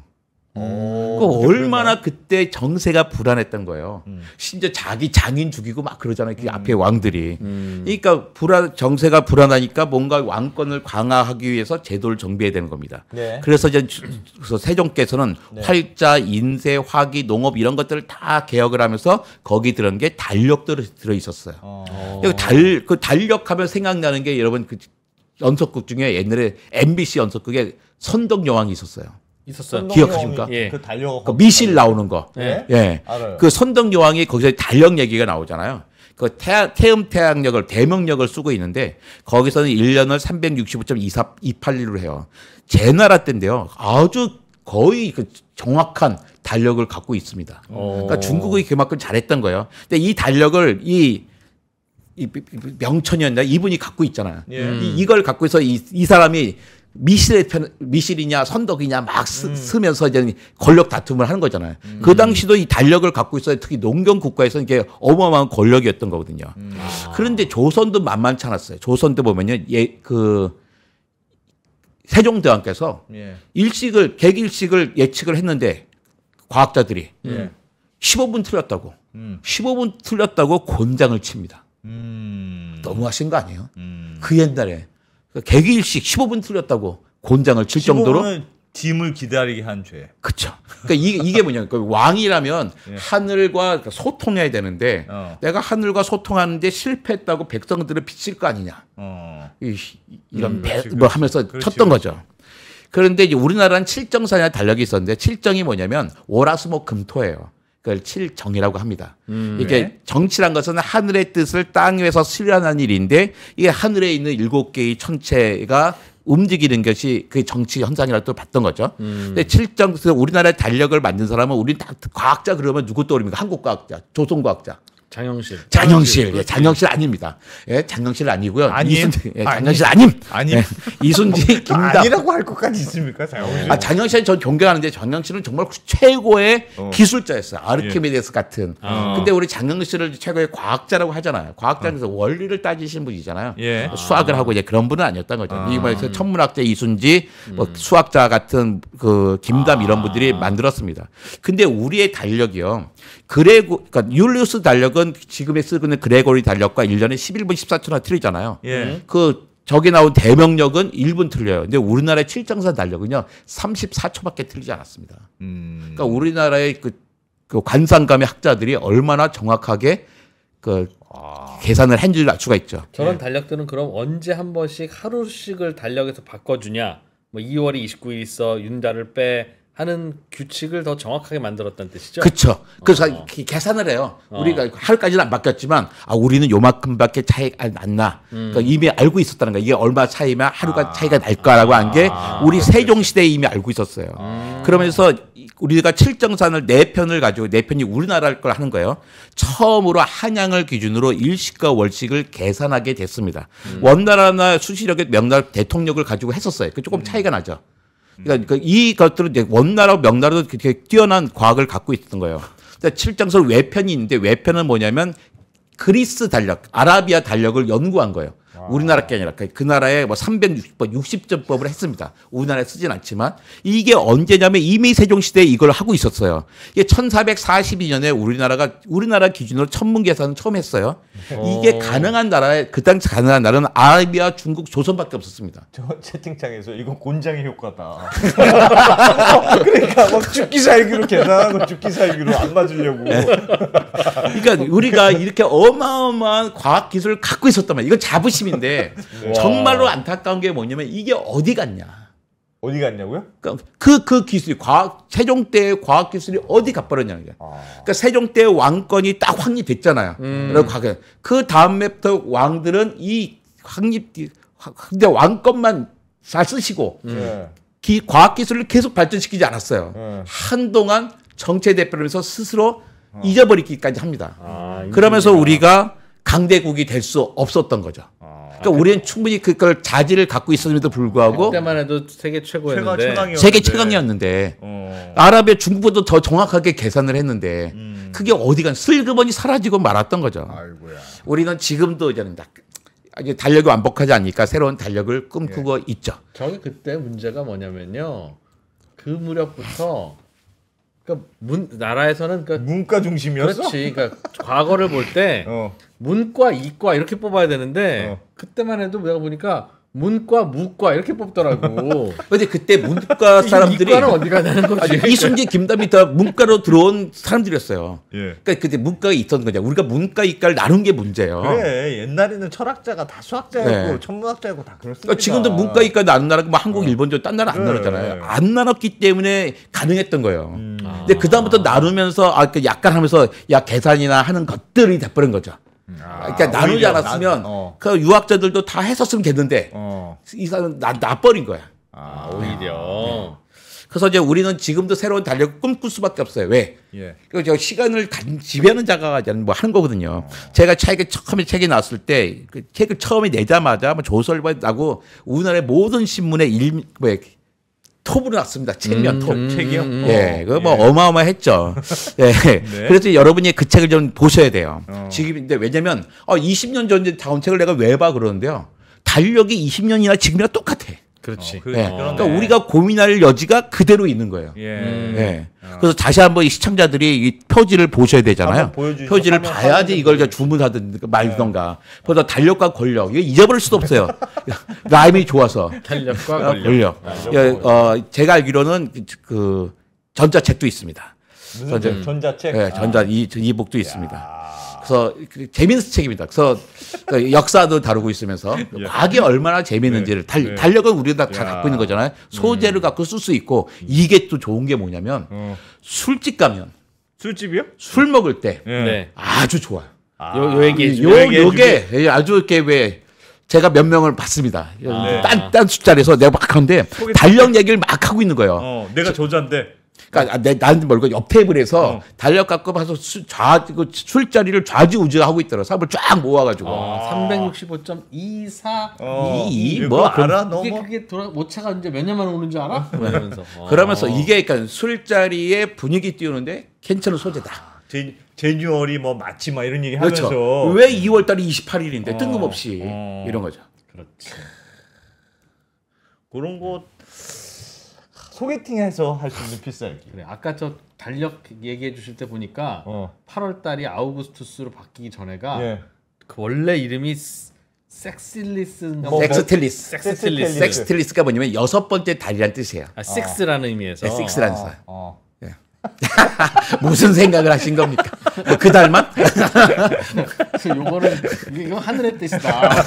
Speaker 2: 그
Speaker 3: 얼마나 그때 정세가 불안했던 거예요. 음. 심지어 자기 장인 죽이고 막 그러잖아요. 그 음. 앞에 왕들이. 음. 그러니까 불안 정세가 불안하니까 뭔가 왕권을 강화하기 위해서 제도를 정비해야 되는 겁니다. 네. 그래서 이제 그래서 세종께서는 네. 활자, 인쇄 화기, 농업 이런 것들을 다 개혁을 하면서 거기 들은 게 달력들이 들어 있었어요. 어. 달, 그 달력하면 생각나는 게 여러분 그 연속극 중에 옛날에 MBC 연속극에 선덕여왕이 있었어요. 있었어요. 기억하십니까? 예. 그 달력 그 미실 나오는 거. 예. 예. 알아요. 그 선덕 여왕이 거기서 달력 얘기가 나오잖아요. 그 태양, 태음 태양력을 대명력을 쓰고 있는데 거기서는 1년을 365.2481로 해요. 제 나라 때인데요. 아주 거의 그 정확한 달력을 갖고 있습니다. 오. 그러니까 어. 중국이 그만큼 잘했던 거예요. 근데 이 달력을 이, 이 명천이었나 이분이 갖고 있잖아요. 예. 이, 이걸 갖고 있어 이, 이 사람이 미실의 편, 미실이냐 선덕이냐 막 쓰, 음. 쓰면서 이제 권력 다툼을 하는 거잖아요. 음. 그 당시도 이달력을 갖고 있어요. 특히 농경 국가에서는 이게 어마어마한 권력이었던 거거든요. 음. 그런데 조선도 만만치 않았어요. 조선도 보면요. 예, 그 세종대왕께서 예. 일식을 백일식을 예측을 했는데 과학자들이 예. 15분 틀렸다고 15분 음. 틀렸다고 권장을 칩니다. 음. 너무하신 거 아니에요? 음. 그 옛날에 그러니까 개기일식 15분 틀렸다고 곤장을 칠 정도로
Speaker 2: 짐을 기다리게 한 죄. 그쵸.
Speaker 3: 그러니까 이, 이게 뭐냐. 그 왕이라면 예. 하늘과 그러니까 소통해야 되는데 어. 내가 하늘과 소통하는데 실패했다고 백성들을 비칠 거 아니냐. 어. 이, 런 음, 배, 뭐 하면서 그렇지, 쳤던 그렇지. 거죠. 그런데 이제 우리나라는 칠정사냐 달력이 있었는데 칠정이 뭐냐면 월화수목금토예요. 그걸 칠정이라고 합니다.
Speaker 1: 음, 이게 네.
Speaker 3: 정치란 것은 하늘의 뜻을 땅 위에서 실현하는 일인데 이게 하늘에 있는 일곱 개의 천체가 움직이는 것이 그 정치 현상이라고 봤던 거죠. 음. 근데 칠정 우리나라의 달력을 만든 사람은 우리 다 과학자 그러면 누구 떠오릅니까? 한국 과학자, 조선 과학자. 장영실. 장영실. 예, 그렇죠. 장영실 아닙니다. 예, 장영실 아니고요. 아님. 예, 장영실 아님. 아님. 예, 이순지, 뭐, 김다. 아니라고
Speaker 2: 할 것까지 있습니까, 장영실? 아,
Speaker 3: 장영실은 전 존경하는데 장영실은 정말 최고의 어. 기술자였어요. 아르키메데스 예. 같은. 어. 근데 우리 장영실을 최고의 과학자라고 하잖아요. 과학자에서 어. 원리를 따지신 분이잖아요. 예. 수학을 아. 하고 이제 그런 분은 아니었던 거죠. 아. 이번에서 그 천문학자 이순지, 뭐 음. 뭐 수학자 같은 그 김담 아. 이런 분들이 만들었습니다. 근데 우리의 달력이요. 그래고 그러니까 율리우스 달력은 건 지금에 쓰는 그레고리 달력과 1년에 11분 14초나 틀리잖아요. 예. 음. 그 저기 나온 대명력은 1분 틀려요. 근데 우리나라의 7정산 달력은요 34초밖에 틀리지 않았습니다. 음. 그러니까 우리나라의 그, 그 관상감의 학자들이 얼마나 정확하게 그 아. 계산을 한줄 알 수가 있죠.
Speaker 1: 저런 예. 달력들은 그럼 언제 한 번씩 하루씩을 달력에서 바꿔주냐? 뭐 2월이 29일 있어 윤달을 빼 하는 규칙을 더 정확하게 만들었다는 뜻이죠. 그렇죠.
Speaker 3: 그래서 어. 계산을 해요. 어. 우리가 하루까지는 안 바뀌었지만 아 우리는 요만큼밖에 차이 안 나. 음. 그러니까 이미 알고 있었다는 거예요. 이게 얼마 차이면 하루가 아. 차이가 날까라고 한게 아, 우리 아. 그렇죠, 그렇죠. 세종 시대에 이미 알고 있었어요. 아. 그러면서 우리가 칠정산을 네 편을 가지고 네 편이 우리나라를걸 하는 거예요. 처음으로 한양을 기준으로 일식과 월식을 계산하게 됐습니다. 음. 원나라나 수시력의 명나라 대통령을 가지고 했었어요. 그 조금 음. 차이가 나죠. 그러니까 그 이것들은 이제 원나라 명나라도 그렇게 뛰어난 과학을 갖고 있었던 거예요. 그러니까 7장설 외편이 있는데 외편은 뭐냐면 그리스 달력, 아라비아 달력을 연구한 거예요. 아. 우리나라 게 아니라 그, 그 나라의 뭐 360법, 6 0점법을 했습니다. 우리나라에 쓰진 않지만 이게 언제냐면 이미 세종시대에 이걸 하고 있었어요. 이게 1442년에 우리나라가 우리나라 기준으로 천문 계산을 처음 했어요. 어. 이게 가능한 나라에 그 당시 가능한
Speaker 2: 나라는 아라비아, 중국,
Speaker 3: 조선밖에 없었습니다.
Speaker 2: 저 채팅창에서 이건 곤장의 효과다. 그러니까 막 죽기 살기로 계산하고 죽기 살기로 안 맞으려고. 네. 그러니까 우리가
Speaker 3: 이렇게 어마어마한 과학 기술을 갖고 있었다면 이건 자부심이 팀인데 정말로 안타까운 게 뭐냐면 이게 어디 갔냐. 어디 갔냐고요? 그그 그러니까 그, 기술이 과학 세종 때의 과학 기술이 어디 갔버렸냐는 거야. 아. 그러니까 세종 때의 왕권이 딱 확립됐잖아요. 음. 그 다음부터 왕들은 이 확립 근데 왕권만 잘 쓰시고 음. 네. 기, 과학 기술을 계속 발전시키지 않았어요. 음. 한동안 정체대표면서 스스로 어. 잊어버리기까지 합니다. 아, 그러면서 우리가 강대국이 될 수 없었던 거죠. 그러니까 아, 우리는 충분히 그걸 자질을 갖고 있었음에도 불구하고 그때만 해도 세계 최고였는데 세계 최강이었는데 어. 아랍의 중국보다 더 정확하게 계산을 했는데 음. 그게 어디가 슬그머니 사라지고 말았던 거죠. 아이고야. 우리는 지금도 이제는 이제 달력이 완벽하지 않으니까 새로운 달력을 예. 꿈꾸고 예. 있죠.
Speaker 1: 저게 그때 문제가 뭐냐면요. 그 무렵부터 그러니까 문 나라에서는 그러니까 문과 중심이었어. 그렇지. 그러니까 과거를 볼때 어. 문과 이과 이렇게 뽑아야 되는데 어. 그때만 해도 내가 보니까 문과 무과 이렇게 뽑더라고. 근데 그때
Speaker 3: 문과 사람들이 이과는 어디 가냐는 거지. 이순재 김담이 다 문과로 들어온 사람들이었어요. 예. 그러니까 그때 문과가 있던 거냐. 우리가 문과 이과를 나눈 게 문제예요. 그래
Speaker 2: 옛날에는 철학자가 다 수학자였고 네. 천문학자였고 다 그렇습니다. 그러니까 지금도 문과
Speaker 3: 이과 나눈 나라가 뭐 한국, 어. 일본 저딴 나라 안 네, 나눴잖아요. 네. 안 나눴기 때문에 가능했던 거예요. 음. 근데 아. 그 다음부터 나누면서 아 그 약간 하면서 야 계산이나 하는 것들이 돼버린 거죠. 음. 아, 그러니까 나누지 않았으면 나, 어. 그 유학자들도 다 했었으면 됐는데 어. 이 사람은 나, 나버린 거야. 아, 오히려. 네. 그래서 이제 우리는 지금도 새로운 달력을 꿈꿀 수밖에 없어요. 왜? 예. 그저 시간을 간, 지배하는 자가 뭐 하는 거거든요. 어. 제가 책이 처음에 책이 나왔을 때 그 책을 처음에 내자마자 뭐 조설받하고 우리나라의 모든 신문에 일, 뭐 톱으로 났습니다. 책면 음, 톱. 음, 책이요? 음, 음. 예. 어, 그거 뭐 예. 어마어마했죠. 예. 네. 그래서 여러분이 그 책을 좀 보셔야 돼요. 어. 지금인데 왜냐면 어 20년 전에 다운 책을 내가 왜 봐 그러는데요. 달력이 20년이나 지금이랑 똑같아. 그렇지. 어, 그, 네. 그러니까 우리가 고민할 여지가 그대로 있는 거예요. 예. 음. 네. 어. 그래서 다시 한번 이 시청자들이 이 표지를 보셔야 되잖아요. 표지를 봐야지 이걸 주문하든 말든가. 네. 보다 달력과 권력. 이거 잊어버릴 수도 없어요. 라임이 좋아서. 달력과 아, 권력. 권력. 달 아, 예, 어, 제가 알기로는 그, 그 전자책도 있습니다. 전자, 전자책? 네, 전자 아. 이, 이 복도 있습니다. 그래서 그 재밌는 책입니다. 그래서 그 역사도 다루고 있으면서 예. 과학이 얼마나 재밌는지를 네. 달, 네. 달력은 우리가 다, 다 갖고 있는 거잖아요. 음. 소재를 음. 갖고 쓸 수 있고 이게 또 좋은 게 뭐냐면 어. 술집 가면 술집이요? 술 먹을 때 예. 네. 아주 좋아요.
Speaker 2: 아. 요, 요 얘기 요 요게
Speaker 3: 예, 아주 이렇게 왜 제가 몇 명을 봤습니다. 아. 딴, 딴 숫자리에서 내가 막 하는데 달력 얘기를 막 하고 있는 거예요. 어, 내가 저자인데. 그러니까 아, 내 나는 멀고 옆 테이블에서 어. 달력 갖고 봐서 수, 좌, 그 술자리를 좌지우지하고 있더라. 사람을 쫙 모아가지고. 아,
Speaker 1: 365.2422 어. 2, 뭐 알아? 너 뭐? 그게 돌아 오차가 이제 몇년 만에 오는 줄 알아?
Speaker 3: 어. 그러면서 그러면서 어. 이게 그러니까 술자리에 분위기 띄우는데 괜찮은 소재다.
Speaker 2: 제, 아, 제뉴얼이 뭐 맞지 마 이런 얘기 그렇죠. 왜
Speaker 3: 2월 달이 28일인데 어. 뜬금없이 어. 이런 거죠.
Speaker 2: 그렇지. 그런 것
Speaker 1: 소개팅해서 할 수 있는 필살기. 그래 아까 저 달력 얘기해 주실 때 보니까 어. 8월 달이 아우구스투스로 바뀌기 전에가 예. 그 원래 이름이 섹실리스인가 뭐, 섹스틸리스 뭐, 섹스틸리스 섹스틸리스가
Speaker 3: 뭐냐면 여섯 번째 달이란 뜻이에요. 아,
Speaker 2: six라는 의미에서. 네, six라는 아, 뜻. 아. 예. 무슨 생각을 하신 겁니까? 아, 그 달만? 그거는 이거 하늘의 뜻이다.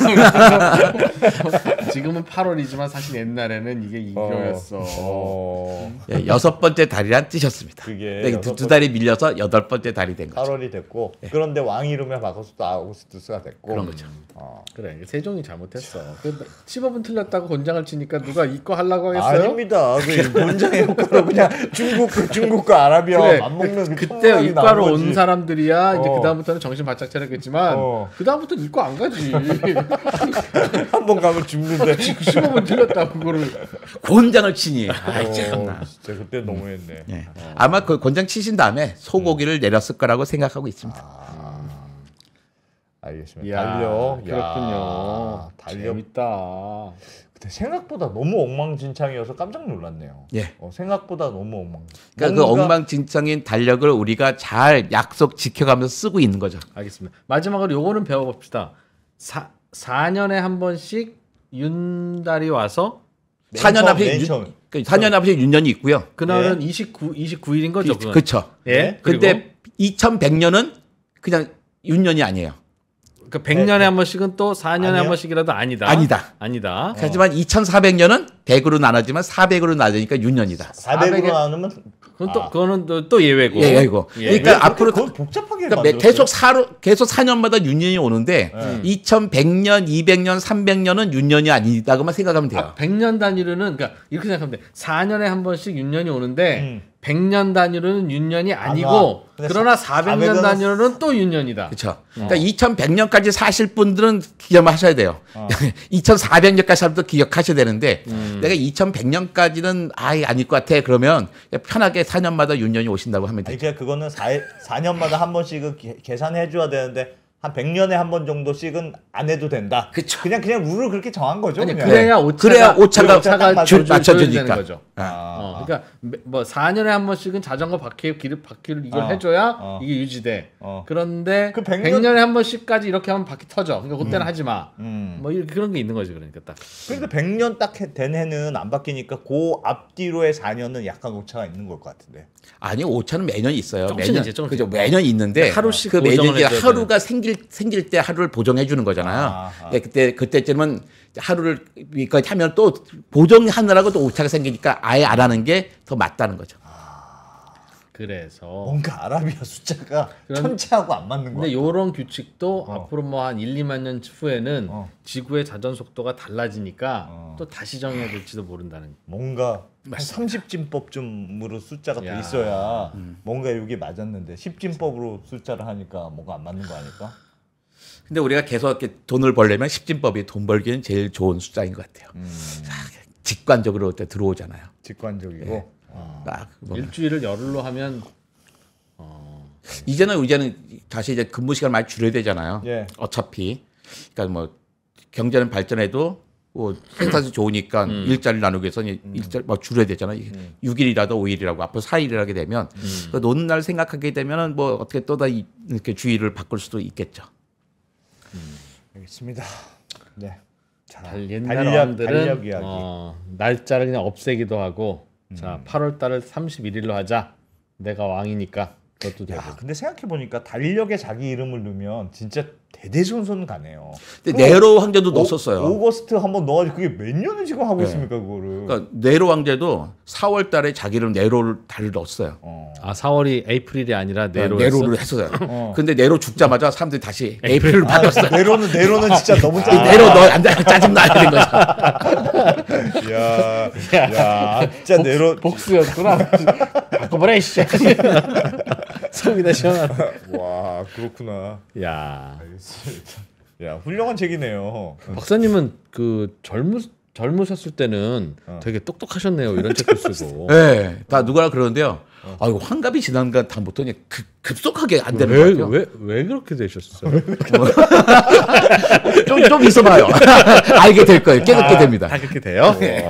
Speaker 2: 지금은
Speaker 1: 8월이지만 사실 옛날에는 이게 2개였어 어,
Speaker 3: 어. 예, 여섯 번째 달이란 뜻이었습니다. 그게 두, 두 달이 밀려서 여덟 번째 달이 된
Speaker 2: 거죠. 8월이 됐고 예. 그런데 왕 이름을 바꿔서 또 아우구스투스가 됐고 그런 거죠. 음, 어. 그래 세종이 잘못했어. 1 그
Speaker 1: 0억 틀렸다고 권장을 치니까 누가 이거 하려고 하겠어요? 아닙니다. 그 권장의 효과로 그냥 중국 중국과 아라비아 그래. 맞먹는 그, 그때 이과로 온 사람 사람들이야 이제 어. 그 다음부터는 정신 바짝 차렸겠지만 어. 그 다음부터 는 읽고 안 가지. 한 번 가면 죽는데. 지금 분 틀렸다 그거를.
Speaker 3: 권장을 치니. 어, 아이 참나. 진짜
Speaker 2: 그때 너무했네. 네.
Speaker 3: 어. 아마 그 권장 치신 다음에 소고기를 음. 내렸을 거라고 생각하고 있습니다.
Speaker 2: 아. 알겠습니다. 야, 달려. 그렇군요. 달려. 재다 생각보다 너무 엉망진창이어서 깜짝 놀랐네요. 예. 어, 생각보다 너무 엉망. 그러니까 그
Speaker 3: 엉망진창인 달력을 우리가 잘 약속 지켜가면서 쓰고 있는 거죠. 알겠습니다.
Speaker 1: 마지막으로 요거는 배워봅시다. 사, 4년에 한 번씩 윤달이 와서
Speaker 3: 4년 앞에 윤, 4년 그 앞에 6년이 있고요. 그날은 네. 예. 29 29일인 거죠. 그렇죠. 예. 근데 2100년은 그냥 6년이 아니에요. 그 그러니까 100년에 네. 한 번씩은 또 4년에 아니요. 한 번씩이라도 아니다. 아니다. 아니다. 어. 하지만 2,400년은 100으로 나눠지만 400으로 나눠지니까 6년이다. 400으로
Speaker 1: 나누면 그건 또 아. 그거는 또, 또 예외고. 예, 예외고. 예. 그러니까 앞으로 복잡하게
Speaker 3: 그러니까 계속 4로 계속 4년마다 6년이 오는데 네. 2,100년, 200년, 300년은 6년이 아니다고만 생각하면 돼요. 아, 100년 단위로는 그러니까 이렇게 생각하면 돼.
Speaker 1: 4년에 한 번씩 6년이 오는데 음. 100년 단위로는 윤년이 아니고 그러나 400년 400은...
Speaker 3: 단위로는 또 윤년이다. 그렇죠. 어. 그러니까 2100년까지 사실 분들은 기억하셔야 돼요. 어. 2400년까지 사람도 기억하셔야 되는데 음. 내가 2100년까지는 아예 아닐 것 같아. 그러면 편하게 4년마다 윤년이 오신다고 하면 돼요.
Speaker 2: 그니까 그거는 4, 4년마다 한 번씩 계산해 줘야 되는데 한 100년에 한 번 정도씩은 안 해도 된다. 그쵸. 그냥 그냥 룰을 그렇게 정한 거죠. 아니, 그냥. 그래야 오차가 그래야 오차가, 맞춰지니까. 거죠.
Speaker 1: 아. 아. 어, 그러니까 뭐 4년에 한 번씩은 자전거 바퀴 길을 바퀴를 이걸 어. 해줘야 어. 이게 유지돼. 어. 그런데 그 100년... 에한 번씩까지 이렇게 하면 바퀴 터져. 그러니까 그때는 음. 하지 마.
Speaker 2: 음. 뭐 이런 그런 게 있는 거지 그러니까 딱. 그러니 100년 딱 된 해는 안 바뀌니까 그 앞뒤로의 4년은 약간 오차가 있는 것 같은데.
Speaker 3: 아니 오차는 매년 있어요. 매년 이제 그죠 매년 있는데 하루씩 그 매년 하루가 생길 생길 때 하루를 보정해 주는 거잖아요. 아, 그때 그때쯤은 하루를 여기 하면 또 보정하느라고 또 오차가 생기니까 아예 안 하는 게 더 맞다는 거죠. 아,
Speaker 1: 그래서 뭔가 아라비아 숫자가 천체하고 안 맞는 거야. 근데 이런 규칙도 어. 앞으로 뭐 한 1, 2만 년 후에는 어. 지구의 자전 속도가 달라지니까 어. 또 다시 정해야 될지도 모른다는.
Speaker 2: 뭔가 한 30진법쯤으로 숫자가 돼 있어야 음. 뭔가 여기 맞았는데 10진법으로 숫자를 하니까 뭔가 안 맞는 거 아닐까?
Speaker 3: 근데 우리가 계속 이렇게 돈을 벌려면 십진법이 돈 벌기는 제일 좋은 숫자인 것 같아요. 음. 직관적으로 들어오잖아요. 직관적이고 네. 아,
Speaker 1: 일주일을 열흘로 하면
Speaker 3: 어... 이제는 이제는 다시 이제 근무 시간 많이 줄여야 되잖아요. 예. 어차피 그러니까 뭐 경제는 발전해도 뭐 생산이 좋으니까 음. 일자리 를 나누기 위해서 음. 일자리 막 뭐 줄여야 되잖아요. 음. 6일이라도 5일이라고 앞으로 4일을 하게 되면 음. 그 노는 날 생각하게 되면 뭐 어떻게 또다 이렇게 주의를 바꿀 수도 있겠죠.
Speaker 2: 음. 알겠습니다. 네.
Speaker 1: 자, 달, 옛날 달력, 왕들은 어, 날짜를 그냥 없애기도 하고
Speaker 2: 음. 자 8월 달을 31일로 하자. 내가 왕이니까 그것도 되고. 야, 근데 생각해 보니까 달력에 자기 이름을 넣으면 진짜 대대손손 가네요. 근데 네로 황제도 오, 넣었어요. 오거스트 한번 넣어지 그게 몇 년을 지금 하고 네. 있습니까 그거를. 그러니까
Speaker 3: 네로 황제도 4월달에 자기를 네로를 달을 넣었어요. 어. 아 4월이 에이프릴이 아니라 네로 네, 로를했어요 어. 근데 네로 죽자마자 사람들이 다시 에이프릴을 받았어요. 아, 네로는 네로는 진짜 너무 짜. 네로 너 짜증 나게 된 거죠. 야, 야, 진짜
Speaker 2: 복 네로 복수였구나. 바꿔버려 씨 속이 다 시원하다. 아 그렇구나. 야. 야 훌륭한 책이네요.
Speaker 1: 박사님은 그 젊은 젊으셨을 때는 어. 되게 똑똑하셨네요. 이런 책도 쓰고. 네,
Speaker 3: 다 누구나 그러는데요. 어. 아, 이거 환갑이 지난가 다 못하니 급속하게 안 되는 왜, 요 왜, 왜 그렇게 되셨어요?
Speaker 1: 좀, 좀 있어봐요.
Speaker 2: 알게 될 거예요. 깨닫게 아, 됩니다. 다 그렇게 돼요? 네.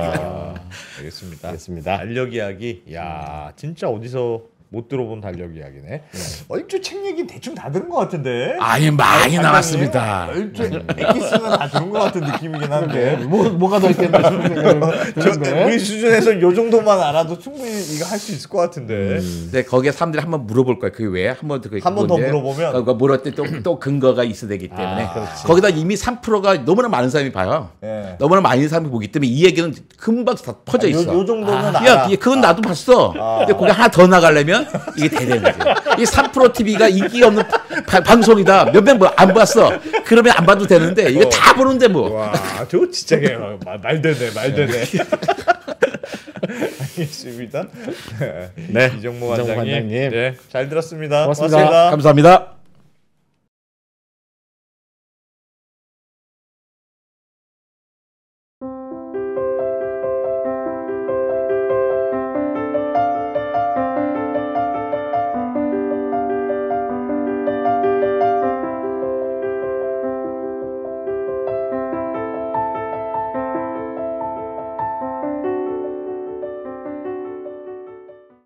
Speaker 2: 알겠습니다. 알겠습니다. 알력 이야기. 야, 진짜 어디서 못 들어본 달력 이야기네. 네. 얼추 책얘기 대충 다 들은 것 같은데. 아니 많이 아, 나왔습니다. 얼추 엑기스는 다 들은 것 같은 느낌이긴 한데. 네, 뭐, 뭐가 더 있겠나 싶은데. 우리 수준에서 요 정도만 알아도 충분히 이거 할 수 있을 것 같은데. 음.
Speaker 3: 근 거기에 사람들이 한번 물어볼 거야. 그게 왜? 한번 더. 한번 더 물어보면. 그러니까 그 물을 때또 근거가 있어야 되기 아, 때문에. 아, 거기다 이미 3%가 너무나 많은 사람이 봐요. 네. 너무나 많은 사람이 보기 때문에 이 얘기는 금방 다 퍼져 있어. 아, 요, 요 정도는 아, 야, 그건 나도 봤어. 아. 근데 거기 하나 더 나가려면 이게 대는 거죠. 이 3프로 TV가 인기 없는 바, 방송이다. 몇 명 뭐 안 봤어. 그러면 안 봐도 되는데 이거 어. 다 보는데 뭐.
Speaker 2: 와, 저 진짜 그냥 말, 말 되네, 말 되네. 알겠습니다. 네, 네. 이정모 관장님, 네, 잘 들었습니다. 고맙습니다. 고맙습니다. 감사합니다.